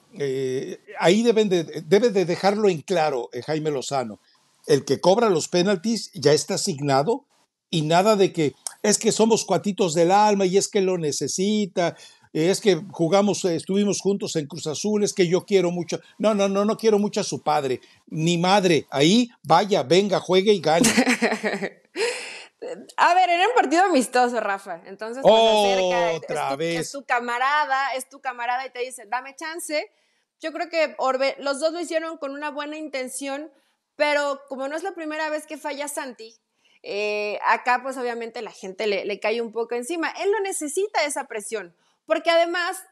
ahí deben debe de dejarlo en claro Jaime Lozano. El que cobra los penaltis ya está asignado y nada de que es que somos cuatitos del alma y es que lo necesita es que jugamos, estuvimos juntos en Cruz Azul, es que yo quiero mucho. No, no, no, no quiero mucho a su padre, ni madre. Ahí, vaya, venga, juegue y gane. A ver, era un partido amistoso, Rafa. Entonces, otra es, vez. es tu camarada, es tu camarada y te dice, dame chance. Yo creo que Orbe, los dos lo hicieron con una buena intención, pero como no es la primera vez que falla Santi, eh, acá pues obviamente la gente le, le cae un poco encima. Él no necesita esa presión porque además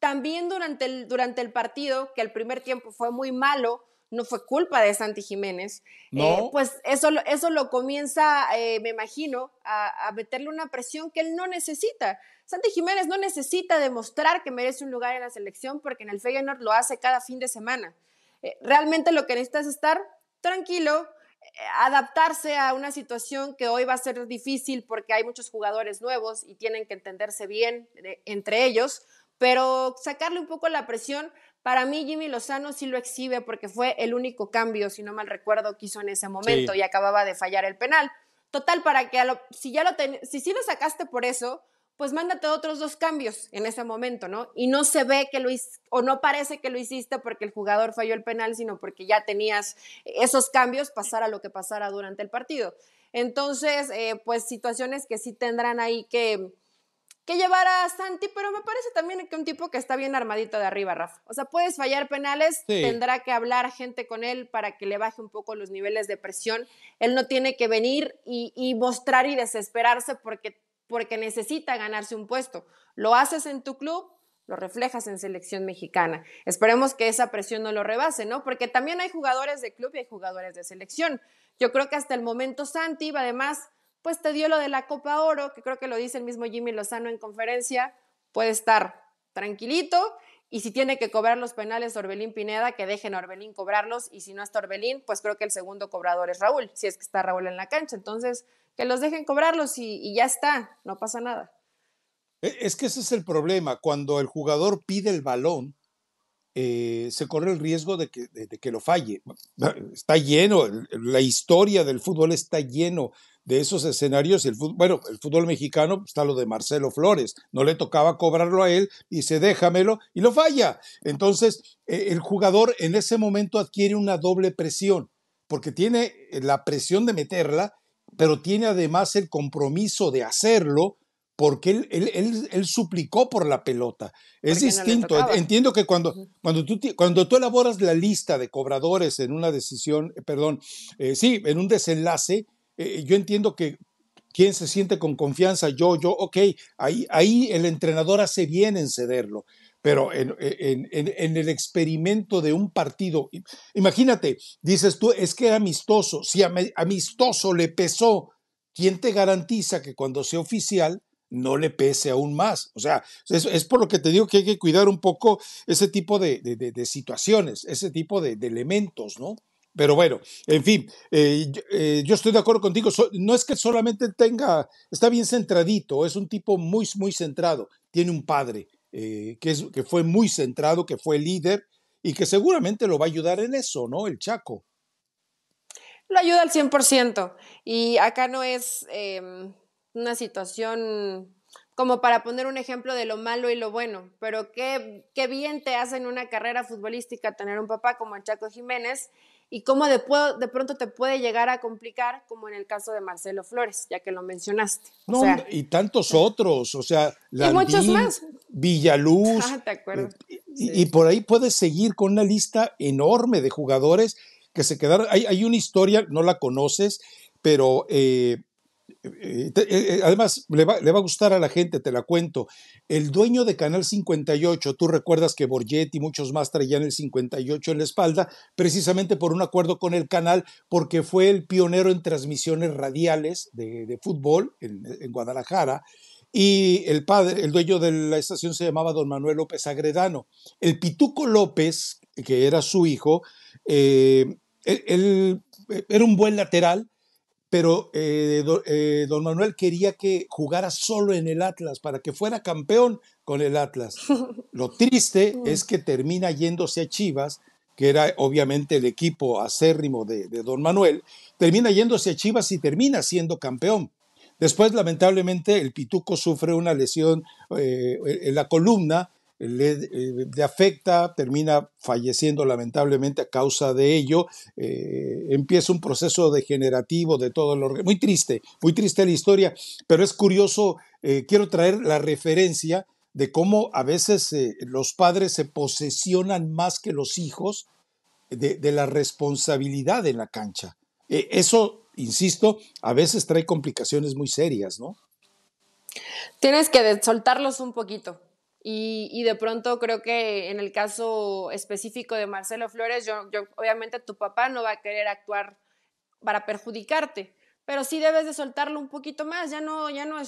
también durante el, durante el partido, que el primer tiempo fue muy malo, no fue culpa de Santi Jiménez, eh, pues eso, eso lo comienza, eh, me imagino, a, meterle una presión que él no necesita. Santi Jiménez no necesita demostrar que merece un lugar en la selección porque en el Feyenoord lo hace cada fin de semana. Eh, realmente lo que necesita es estar tranquilo, adaptarse a una situación que hoy va a ser difícil porque hay muchos jugadores nuevos y tienen que entenderse bien entre ellos, pero sacarle un poco la presión. Para mí Jimmy Lozano sí lo exhibe porque fue el único cambio, si no mal recuerdo, que hizo en ese momento y acababa de fallar el penal. Total, para que si ya lo si sí lo sacaste por eso, pues mándate otros dos cambios en ese momento, ¿no? Y no se ve que lo hiciste, o no parece que lo hiciste porque el jugador falló el penal, sino porque ya tenías esos cambios, pasara lo que pasara durante el partido. Entonces, eh, pues situaciones que sí tendrán ahí que, que llevar a Santi, pero me parece también que un tipo que está bien armadito de arriba, Rafa. O sea, puedes fallar penales, tendrá que hablar gente con él para que le baje un poco los niveles de presión. Él no tiene que venir y, y mostrar y desesperarse porque porque necesita ganarse un puesto. Lo haces en tu club, lo reflejas en selección mexicana. Esperemos que esa presión no lo rebase, ¿no? Porque también hay jugadores de club y hay jugadores de selección. Yo creo que hasta el momento Santi, además, pues te dio lo de la Copa Oro, que creo que lo dice el mismo Jimmy Lozano en conferencia, puede estar tranquilito y si tiene que cobrar los penales Orbelín Pineda, que dejen a Orbelín cobrarlos. Y si no está Orbelín, pues creo que el segundo cobrador es Raúl, si es que está Raúl en la cancha. Entonces, que los dejen cobrarlos y, ya está, no pasa nada. E, es que ese es el problema. Cuando el jugador pide el balón, eh, se corre el riesgo de que, de que lo falle. Está lleno, la historia del fútbol está lleno de esos escenarios, el fútbol, bueno, el fútbol mexicano pues, está lo de Marcelo Flores, no le tocaba cobrarlo a él, dice déjamelo y lo falla. Entonces, e-, el jugador en ese momento adquiere una doble presión, porque tiene eh, la presión de meterla, pero tiene además el compromiso de hacerlo, porque él, él, suplicó por la pelota. Es distinto. Entiendo que cuando, cuando, tú, cuando tú elaboras la lista de cobradores en una decisión, eh, perdón, eh, sí, en un desenlace, eh, yo entiendo que quien se siente con confianza, yo, yo, ok, ahí, ahí el entrenador hace bien en cederlo, pero en, en, el experimento de un partido, imagínate, dices tú, es que era amistoso, si amistoso le pesó, ¿quién te garantiza que cuando sea oficial no le pese aún más? O sea, es, por lo que te digo que hay que cuidar un poco ese tipo de, de, de situaciones, ese tipo de elementos, ¿no? Pero bueno, en fin, eh, eh, yo, estoy de acuerdo contigo. no es que solamente tenga, está bien centradito, es un tipo muy, muy centrado. Tiene un padre eh, que, que fue muy centrado, que fue líder y que seguramente lo va a ayudar en eso, ¿no? El Chaco. Lo ayuda al 100%. Y acá no es em, una situación como para poner un ejemplo de lo malo y lo bueno, pero qué, qué bien te hace en una carrera futbolística tener un papá como el Chaco Jiménez y cómo de, pronto te puede llegar a complicar, como en el caso de Marcelo Flores, ya que lo mencionaste. y tantos otros, o sea, Landín, y muchos más. Villaluz. Ah, te acuerdo. Eh, y, por ahí puedes seguir con una lista enorme de jugadores que se quedaron. Hay, hay una historia, no la conoces, pero eh, eh, eh, eh, además, le va, a gustar a la gente, te la cuento. El dueño de Canal 58, tú recuerdas que Borgetti y muchos más traían el 58 en la espalda, precisamente por un acuerdo con el canal, porque fue el pionero en transmisiones radiales de, fútbol en, Guadalajara y el padre, el dueño de la estación se llamaba don Manuel López Agredano. El Pituco López, que era su hijo, él, era un buen lateral, pero eh, eh, don Manuel quería que jugara solo en el Atlas, para que fuera campeón con el Atlas. Lo triste es que termina yéndose a Chivas, que era obviamente el equipo acérrimo de, don Manuel, termina yéndose a Chivas y termina siendo campeón. Después, lamentablemente, el Pituco sufre una lesión eh, en la columna eh, le, afecta, termina falleciendo lamentablemente a causa de ello, eh, empieza un proceso degenerativo de todo el Muy triste, muy triste la historia, pero es curioso, eh, quiero traer la referencia de cómo a veces los padres se posesionan más que los hijos de la responsabilidad en la cancha. eso, insisto, a veces trae complicaciones muy serias, ¿no? Tienes que soltarlos un poquito. Y, de pronto creo que en el caso específico de Marcelo Flores, yo, obviamente tu papá no va a querer actuar para perjudicarte, pero sí debes de soltarlo un poquito más, ya no, ya no,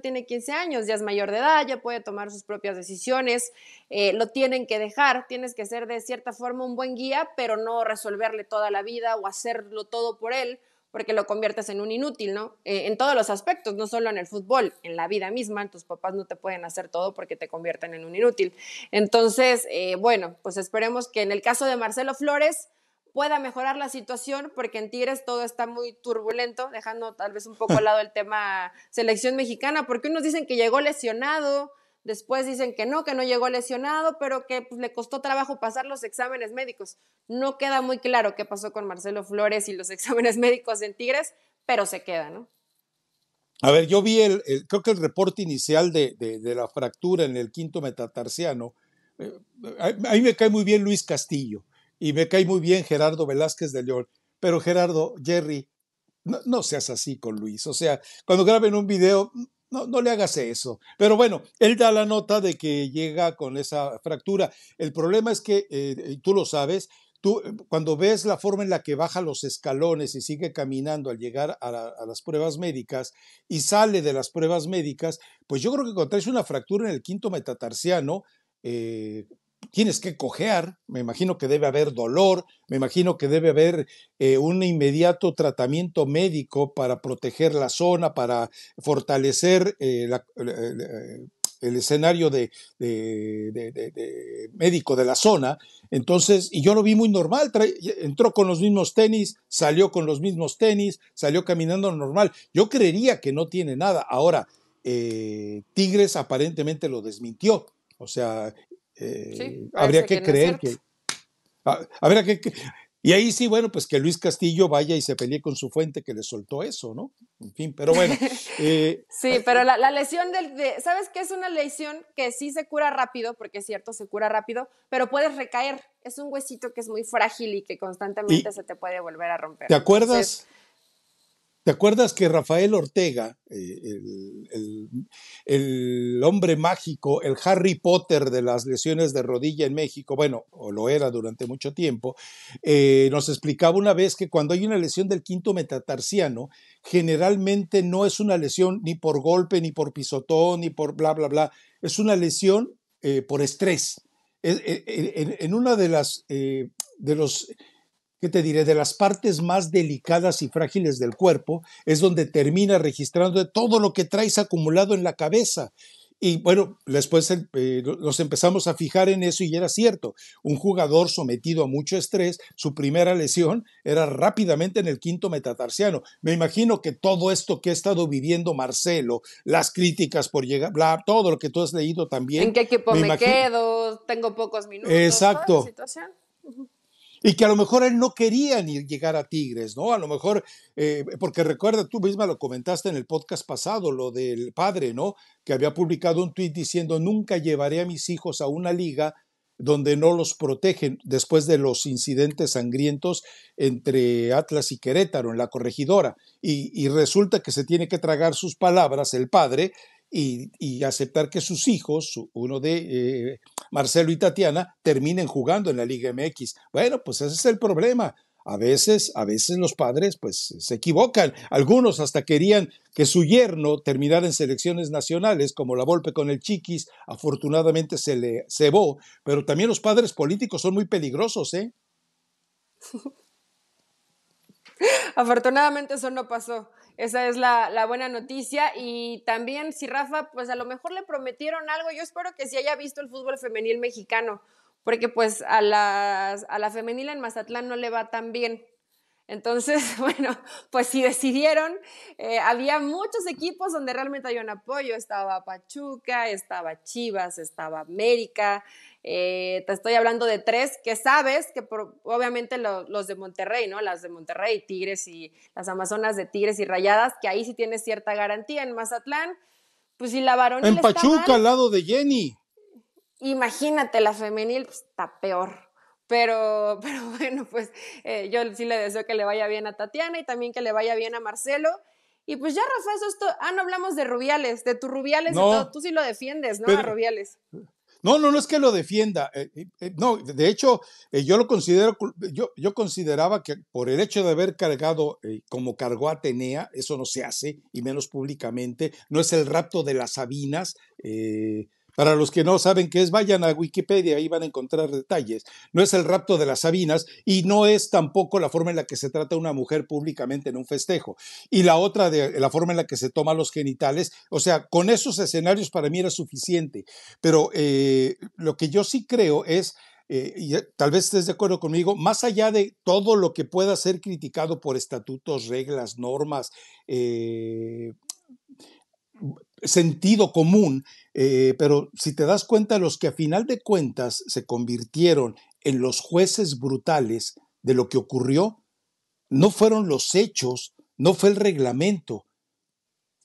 tiene 15 años, ya es mayor de edad, ya puede tomar sus propias decisiones, eh, lo tienen que dejar, tienes que ser de cierta forma un buen guía, pero no resolverle toda la vida o hacerlo todo por él, porque lo conviertes en un inútil, ¿no? Eh, en todos los aspectos, no solo en el fútbol, en la vida misma, tus papás no te pueden hacer todo porque te convierten en un inútil. Entonces, eh, bueno, pues esperemos que en el caso de Marcelo Flores pueda mejorar la situación, porque en Tigres todo está muy turbulento, dejando tal vez un poco al lado el tema selección mexicana, porque unos dicen que llegó lesionado, después dicen que no, que no llegó lesionado, pero que pues, le costó trabajo pasar los exámenes médicos. No queda muy claro qué pasó con Marcelo Flores y los exámenes médicos en Tigres, pero se queda, ¿no? A ver, yo vi el, creo que el reporte inicial de, la fractura en el quinto metatarsiano. Eh, eh, ahí me cae muy bien Luis Castillo y me cae muy bien Gerardo Velázquez de León, pero Gerardo, Jerry, no seas así con Luis. O sea, cuando graben un video, no, no le hagas eso. Pero bueno, él da la nota de que llega con esa fractura. El problema es que, eh, eh, tú lo sabes, tú eh, cuando ves la forma en la que baja los escalones y sigue caminando al llegar a, las pruebas médicas y sale de las pruebas médicas, pues yo creo que contraes una fractura en el quinto metatarsiano tienes que cojear, me imagino que debe haber dolor, me imagino que debe haber eh, un inmediato tratamiento médico para proteger la zona, para fortalecer eh, eh, el escenario de, médico de la zona. Entonces, y yo lo vi muy normal, entró con los mismos tenis, salió con los mismos tenis, salió caminando normal. Yo creería que no tiene nada. Ahora, Tigres aparentemente lo desmintió. O sea, eh, habría que, creer que... habría ah, que, Y ahí sí, bueno, pues que Luis Castillo vaya y se pelee con su fuente que le soltó eso, ¿no? En fin, pero bueno. Eh, sí, ah, pero eh la, lesión del... ¿Sabes qué? Es una lesión que sí se cura rápido, porque es cierto, se cura rápido, pero puedes recaer. Es un huesito que es muy frágil y que constantemente se te puede volver a romper. ¿Te acuerdas? ¿Te acuerdas que Rafael Ortega, eh, el, hombre mágico, el Harry Potter de las lesiones de rodilla en México, bueno, o lo era durante mucho tiempo, eh, nos explicaba una vez que cuando hay una lesión del quinto metatarsiano, generalmente no es una lesión ni por golpe, ni por pisotón, ni por bla, bla, bla, es una lesión eh, por estrés. E, e, en, una de las... de los ¿qué te diré? De las partes más delicadas y frágiles del cuerpo es donde termina registrando todo lo que traes acumulado en la cabeza. Y bueno, después eh, nos empezamos a fijar en eso y era cierto. Un jugador sometido a mucho estrés, su primera lesión era rápidamente en el quinto metatarsiano. Me imagino que todo esto que ha estado viviendo Marcelo, las críticas por llegar, todo lo que tú has leído también. ¿En qué equipo me, quedo? Tengo pocos minutos. Exacto. situación? y que a lo mejor él no quería ni llegar a Tigres, ¿no? A lo mejor, eh, porque recuerda, tú misma lo comentaste en el podcast pasado, lo del padre, ¿no? Que había publicado un tuit diciendo, nunca llevaré a mis hijos a una liga donde no los protegen después de los incidentes sangrientos entre Atlas y Querétaro en la corregidora. Y, y resulta que se tiene que tragar sus palabras el padre y, y aceptar que sus hijos, uno de eh, Marcelo y Tatiana, terminen jugando en la Liga MX. Bueno, pues ese es el problema. A veces, a veces los padres pues se equivocan. Algunos hasta querían que su yerno terminara en selecciones nacionales, como la Volpe con el Chiquis, afortunadamente se le cebó, pero también los padres políticos son muy peligrosos, ¿eh? afortunadamente eso no pasó. Esa es la, buena noticia. Y también si Rafa, pues a lo mejor le prometieron algo, yo espero que sí haya visto el fútbol femenil mexicano, porque pues a, la femenil en Mazatlán no le va tan bien. Entonces, bueno, pues si decidieron, eh, había muchos equipos donde realmente hay un apoyo, estaba Pachuca, estaba Chivas, estaba América, eh, te estoy hablando de tres que sabes que obviamente los de Monterrey, ¿no? Las de Monterrey, Tigres y las Amazonas de Tigres y Rayadas, que ahí sí tienes cierta garantía. En Mazatlán, pues si la varón En Pachuca, al lado de Jenny. Imagínate, la femenil pues, está peor. Pero, pero bueno, pues eh, yo sí le deseo que le vaya bien a Tatiana y también que le vaya bien a Marcelo. Y pues ya, Rafa, eso es todo. Ah, no hablamos de Rubiales, de tus Rubiales y Tú sí lo defiendes, ¿no? a Rubiales. No, no, no es que lo defienda. Eh, eh, eh, no, de hecho, yo lo considero, yo, yo, consideraba que por el hecho de haber cargado como cargó Atenea, eso no se hace, y menos públicamente, no es el rapto de las Sabinas, para los que no saben qué es, vayan a Wikipedia, ahí van a encontrar detalles. No es el rapto de las Sabinas y no es tampoco la forma en la que se trata una mujer públicamente en un festejo. Y la otra, de la forma en la que se toman los genitales. O sea, con esos escenarios para mí era suficiente. Pero eh, lo que yo sí creo es... Eh, y tal vez estés de acuerdo conmigo, más allá de todo lo que pueda ser criticado por estatutos, reglas, normas, eh, sentido común, eh, pero si te das cuenta, los que a final de cuentas se convirtieron en los jueces brutales de lo que ocurrió, no fueron los hechos, no fue el reglamento,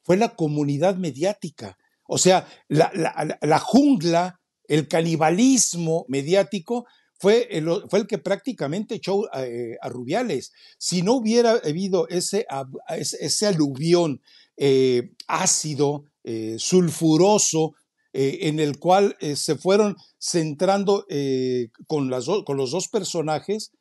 fue la comunidad mediática. O sea, la, jungla, el canibalismo mediático fue el, fue el que prácticamente echó a, eh, a, Rubiales. Si no hubiera habido ese, ese aluvión eh, ácido, eh, sulfuroso eh, en el cual eh, se fueron centrando con, los dos personajes,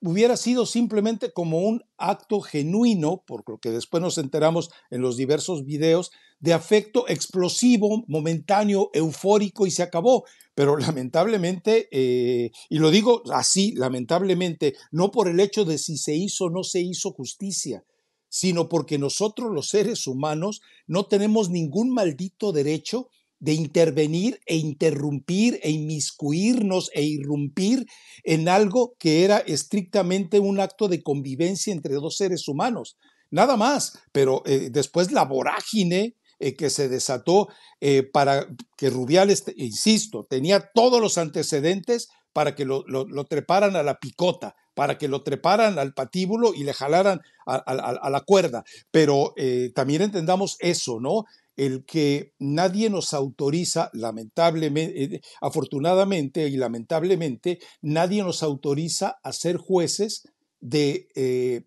hubiera sido simplemente como un acto genuino, por lo que después nos enteramos en los diversos videos, de afecto explosivo, momentáneo, eufórico y se acabó. Pero lamentablemente, y lo digo así, lamentablemente, no por el hecho de si se hizo o no se hizo justicia, sino porque nosotros los seres humanos no tenemos ningún maldito derecho de intervenir e interrumpir e inmiscuirnos e irrumpir en algo que era estrictamente un acto de convivencia entre dos seres humanos. Nada más, pero eh, después la vorágine eh, que se desató eh, para que Rubiales, insisto, tenía todos los antecedentes para que lo, lo, treparan a la picota, para que lo treparan al patíbulo y le jalaran a, la cuerda. Pero eh, también entendamos eso, ¿no? El que nadie nos autoriza, lamentablemente, eh, afortunadamente y lamentablemente, nadie nos autoriza a ser jueces de eh,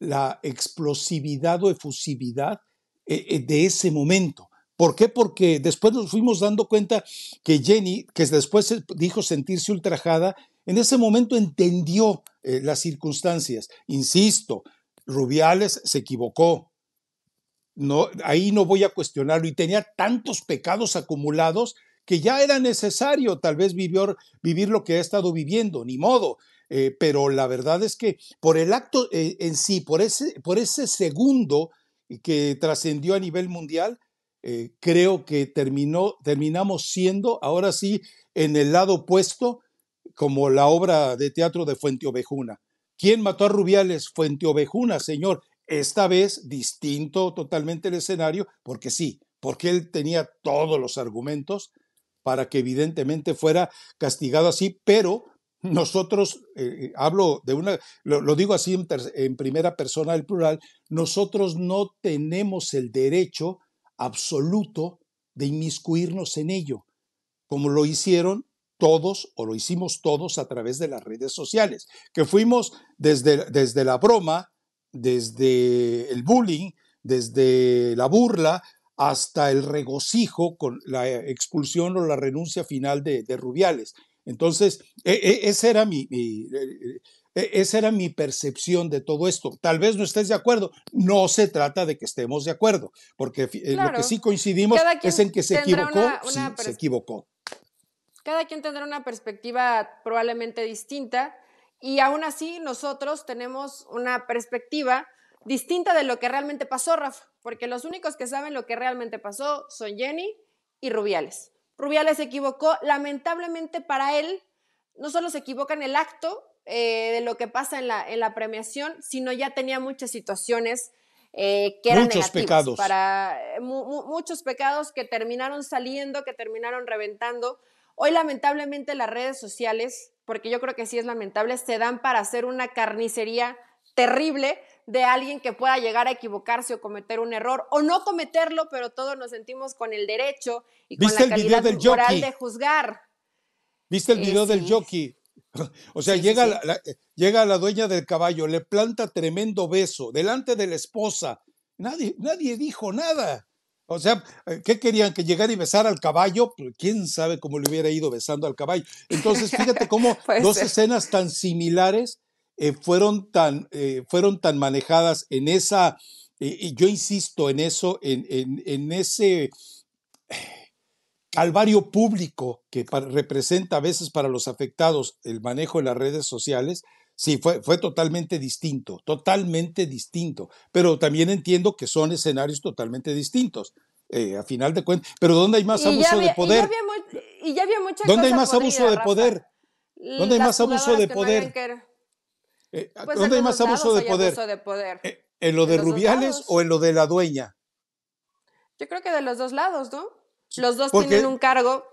la explosividad o efusividad de ese momento. ¿Por qué? Porque después nos fuimos dando cuenta que Jenny, que después dijo sentirse ultrajada, en ese momento entendió eh, las circunstancias. Insisto, Rubiales se equivocó. No, ahí no voy a cuestionarlo y tenía tantos pecados acumulados que ya era necesario tal vez vivir, vivir lo que ha estado viviendo, ni modo. Eh, pero la verdad es que por el acto eh, en sí, por ese, por ese segundo que trascendió a nivel mundial, eh, creo que terminó, terminamos siendo, ahora sí, en el lado opuesto, como la obra de teatro de Fuente Ovejuna. ¿Quién mató a Rubiales? Fuente Ovejuna, señor. Esta vez distinto totalmente el escenario, porque sí, porque él tenía todos los argumentos para que evidentemente fuera castigado así, pero nosotros, eh, eh, hablo de una, lo, digo así en, en primera persona del plural, nosotros no tenemos el derecho absoluto de inmiscuirnos en ello, como lo hicieron todos o lo hicimos todos a través de las redes sociales, que fuimos desde, desde la broma, desde el bullying, desde la burla, hasta el regocijo con la expulsión o la renuncia final de, Rubiales. Entonces, e, e, ese era mi, mi, eh, e-, esa era mi percepción de todo esto. Tal vez no estés de acuerdo. No se trata de que estemos de acuerdo, porque eh, lo que sí coincidimos es en que se equivocó. se equivocó. Cada quien tendrá una perspectiva probablemente distinta y aún así nosotros tenemos una perspectiva distinta de lo que realmente pasó, Rafa, porque los únicos que saben lo que realmente pasó son Jenny y Rubiales. Rubiales se equivocó, lamentablemente para él, no solo se equivoca en el acto, eh, de lo que pasa en la, en la premiación, sino ya tenía muchas situaciones eh, que eran muchos pecados. Para, eh, muchos pecados que terminaron saliendo, que terminaron reventando. Hoy lamentablemente las redes sociales, porque yo creo que sí es lamentable, se dan para hacer una carnicería terrible de alguien que pueda llegar a equivocarse o cometer un error o no cometerlo, pero todos nos sentimos con el derecho y con la calidad de juzgar. ¿Viste el video del jockey? O sea, eh, llega, La, dueña del caballo, le planta tremendo beso delante de la esposa. Nadie, nadie dijo nada. O sea, eh, ¿qué querían? ¿Que llegara y besar al caballo? Pues, ¿Quién sabe cómo le hubiera ido besando al caballo? Entonces, fíjate cómo dos escenas tan similares eh, fueron, tan, fueron tan manejadas en esa, y yo insisto en eso, en, en, en ese calvario público que representa a veces para los afectados el manejo de las redes sociales, sí, fue, fue totalmente distinto, totalmente distinto. Pero también entiendo que son escenarios totalmente distintos. Eh, a final de cuentas, pero ¿dónde hay más abuso de poder? Y ya había, ¿Dónde hay más abuso de poder? ¿Dónde hay más abuso de poder? ¿Dónde hay más abuso de poder? ¿En lo de, Rubiales o en lo de la dueña? Yo creo que de los dos lados, ¿no? Los dos tienen un cargo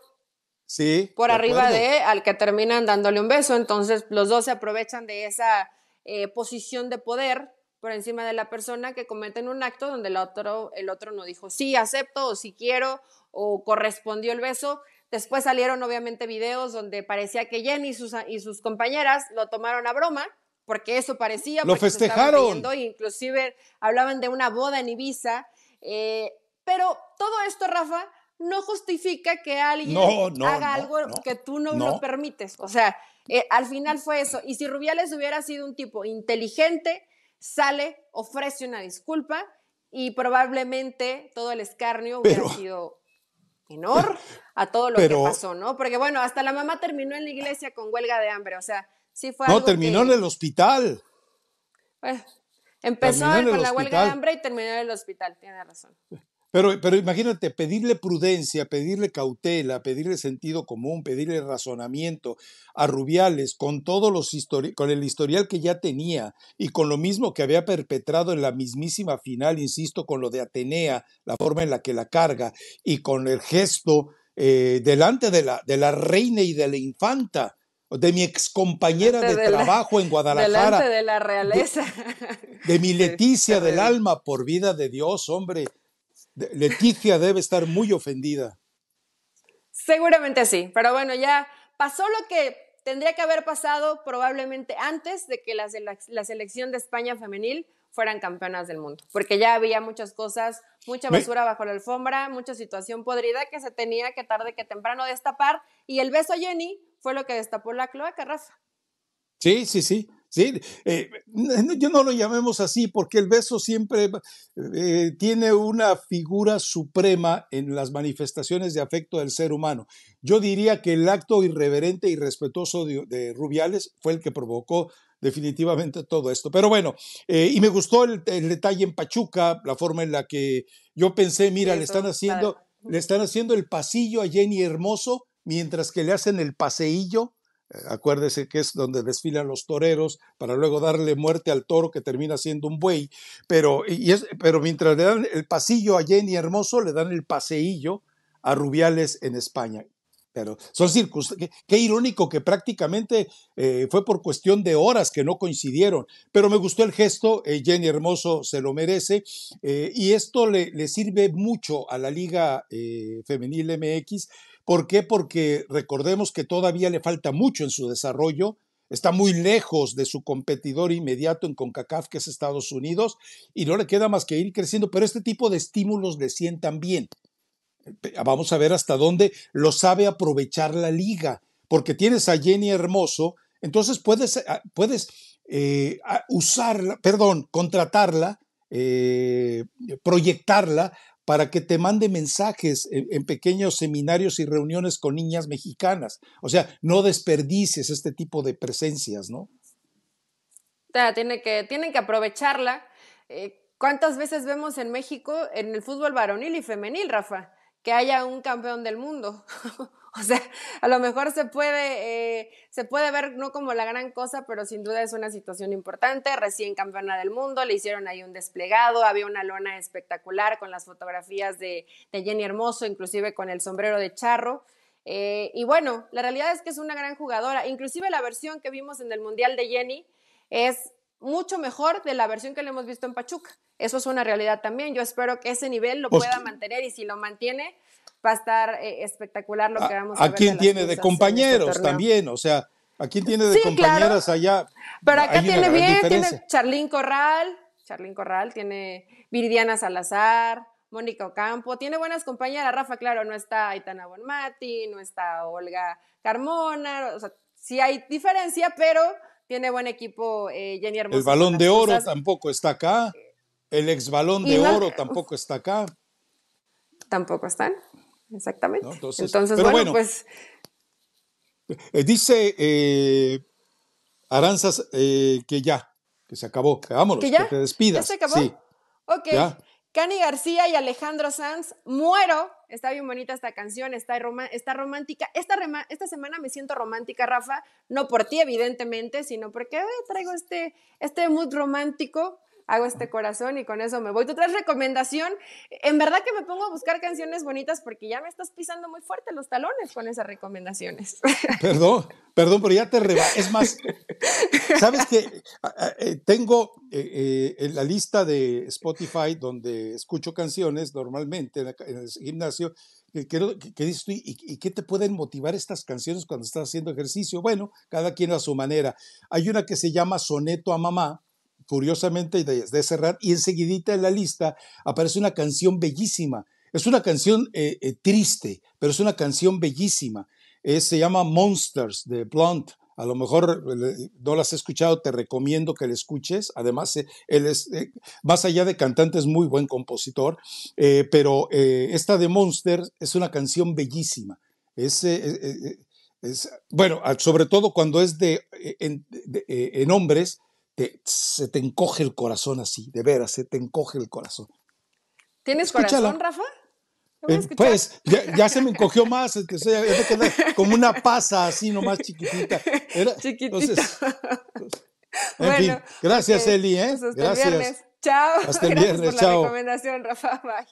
sí, por arriba de al que terminan dándole un beso, entonces los dos se aprovechan de esa eh, posición de poder por encima de la persona que cometen un acto donde el otro, el otro no dijo sí, acepto o sí quiero o correspondió el beso. Después salieron obviamente videos donde parecía que Jenny y sus, y sus compañeras lo tomaron a broma, porque eso parecía. Lo festejaron. E inclusive hablaban de una boda en Ibiza. Eh, pero todo esto, Rafa, no justifica que alguien haga algo que tú no, lo permites. O sea, eh, al final fue eso. Y si Rubiales hubiera sido un tipo inteligente, sale, ofrece una disculpa y probablemente todo el escarnio hubiera sido menor a todo lo que pasó, ¿no? Porque bueno, hasta la mamá terminó en la iglesia con huelga de hambre, o sea, sí fue... No, terminó en el hospital. Pues, empezó con la huelga de hambre y terminó en el hospital, tiene razón. Pero, imagínate, pedirle prudencia, pedirle cautela, pedirle sentido común, pedirle razonamiento a Rubiales con, todos los con el historial que ya tenía y con lo mismo que había perpetrado en la mismísima final, insisto, con lo de Atenea, la forma en la que la carga y con el gesto eh, delante de la, de la reina y de la infanta de mi ex de, de, trabajo en Guadalajara. Delante de la realeza. de mi Leticia del alma, por vida de Dios, hombre. Leticia debe estar muy ofendida. Seguramente sí, pero bueno, ya pasó lo que tendría que haber pasado probablemente antes de que la, selección de España femenil fueran campeonas del mundo, porque ya había muchas cosas, mucha basura bajo la alfombra, mucha situación podrida que se tenía que tarde que temprano destapar, y el beso a Jenny fue lo que destapó la cloaca, Rafa. Sí, sí, sí. ¿sí? Eh, yo no lo llamemos así porque el beso siempre eh, tiene una figura suprema en las manifestaciones de afecto del ser humano. Yo diría que el acto irreverente y respetuoso de, Rubiales fue el que provocó definitivamente todo esto. Pero bueno, eh, y me gustó el, detalle en Pachuca, la forma en la que yo pensé, mira, le están haciendo, le están haciendo el pasillo a Jenny Hermoso, mientras que le hacen el paseillo acuérdese que es donde desfilan los toreros para luego darle muerte al toro que termina siendo un buey, pero, y es, pero mientras le dan el pasillo a Jenny Hermoso, le dan el paseillo a Rubiales en España. Pero son circunstancias, qué, irónico que prácticamente eh, fue por cuestión de horas que no coincidieron, pero me gustó el gesto, eh, Jenny Hermoso se lo merece, eh, y esto le, le, sirve mucho a la Liga Femenil MX ¿Por qué? Porque recordemos que todavía le falta mucho en su desarrollo, está muy lejos de su competidor inmediato en CONCACAF, que es Estados Unidos, y no le queda más que ir creciendo, pero este tipo de estímulos le sientan bien. Vamos a ver hasta dónde lo sabe aprovechar la liga, porque tienes a Jenny Hermoso, entonces puedes, ah, puedes eh, usarla, perdón, contratarla, eh, proyectarla para que te mande mensajes en, pequeños seminarios y reuniones con niñas mexicanas. O sea, no desperdicies este tipo de presencias, ¿no? que, tienen que aprovecharla. Eh, ¿Cuántas veces vemos en México en el fútbol varonil y femenil, Rafa? que haya un campeón del mundo. o sea, a lo mejor se puede, eh, se puede ver no como la gran cosa, pero sin duda es una situación importante. Recién campeona del mundo, le hicieron ahí un desplegado, había una lona espectacular con las fotografías de, Jenny Hermoso, inclusive con el sombrero de charro. Eh, y bueno, la realidad es que es una gran jugadora. Inclusive la versión que vimos en el Mundial de Jenny es mucho mejor de la versión que le hemos visto en Pachuca. Eso es una realidad también. Yo espero que ese nivel lo pues pueda mantener y si lo mantiene, va a estar eh, espectacular lo que vamos a, ver. ¿A quién tiene de este compañeros también? O sea, ¿a quién tiene de compañeras allá? Pero acá tiene bien, tiene Charlín Corral, Charlín Corral, tiene Viridiana Salazar, Mónica Ocampo, tiene buenas compañeras. Rafa, claro, no está Aitana Bonmati, no está Olga Carmona, o sea, sí hay diferencia, pero tiene buen equipo eh, Jenny Hermoso. El balón de oro tampoco está acá. Eh, El ex balón de oro tampoco está acá. Tampoco están, exactamente. Entonces, bueno, pues. Eh, dice Aranzas que ya, que se acabó. Vámonos, ¿Que, ya? que te despidas. se acabó? Sí. Ok. Cani García y Alejandro Sanz, muero está bien bonita esta canción, está, está romántica. Esta, esta semana me siento romántica, Rafa, no por ti, evidentemente, sino porque ah, traigo este, este mood romántico hago este corazón y con eso me voy. Tu otra recomendación, en verdad que me pongo a buscar canciones bonitas porque ya me estás pisando muy fuerte los talones con esas recomendaciones. Perdón, perdón, pero ya te reba. Es más, sabes que ah, ah, eh, tengo eh, eh, en la lista de Spotify donde escucho canciones normalmente en, el gimnasio. Que, ¿y qué te pueden motivar estas canciones cuando estás haciendo ejercicio? Bueno, cada quien a su manera. Hay una que se llama Soneto a Mamá, curiosamente, de, de cerrar, y enseguidita en la lista aparece una canción bellísima. Es una canción eh, eh, triste, pero es una canción bellísima. Eh, se llama Monsters de Blunt. A lo mejor no las has escuchado, te recomiendo que la escuches. Además, él es, más allá de cantante, es muy buen compositor, pero esta de Monsters es una canción bellísima. Es, bueno, ah, sobre todo cuando es de, en hombres, te, se te encoge el corazón así, de veras, se te encoge el corazón. ¿Tienes corazón, Rafa? Eh, pues ya, se me encogió más, es que soy, como una pasa así nomás chiquitita. Era, chiquitita. Entonces, en fin, gracias Eli, ¿eh? Pues hasta gracias. El viernes. Chao. Hasta el viernes, chao. la recomendación, Rafa.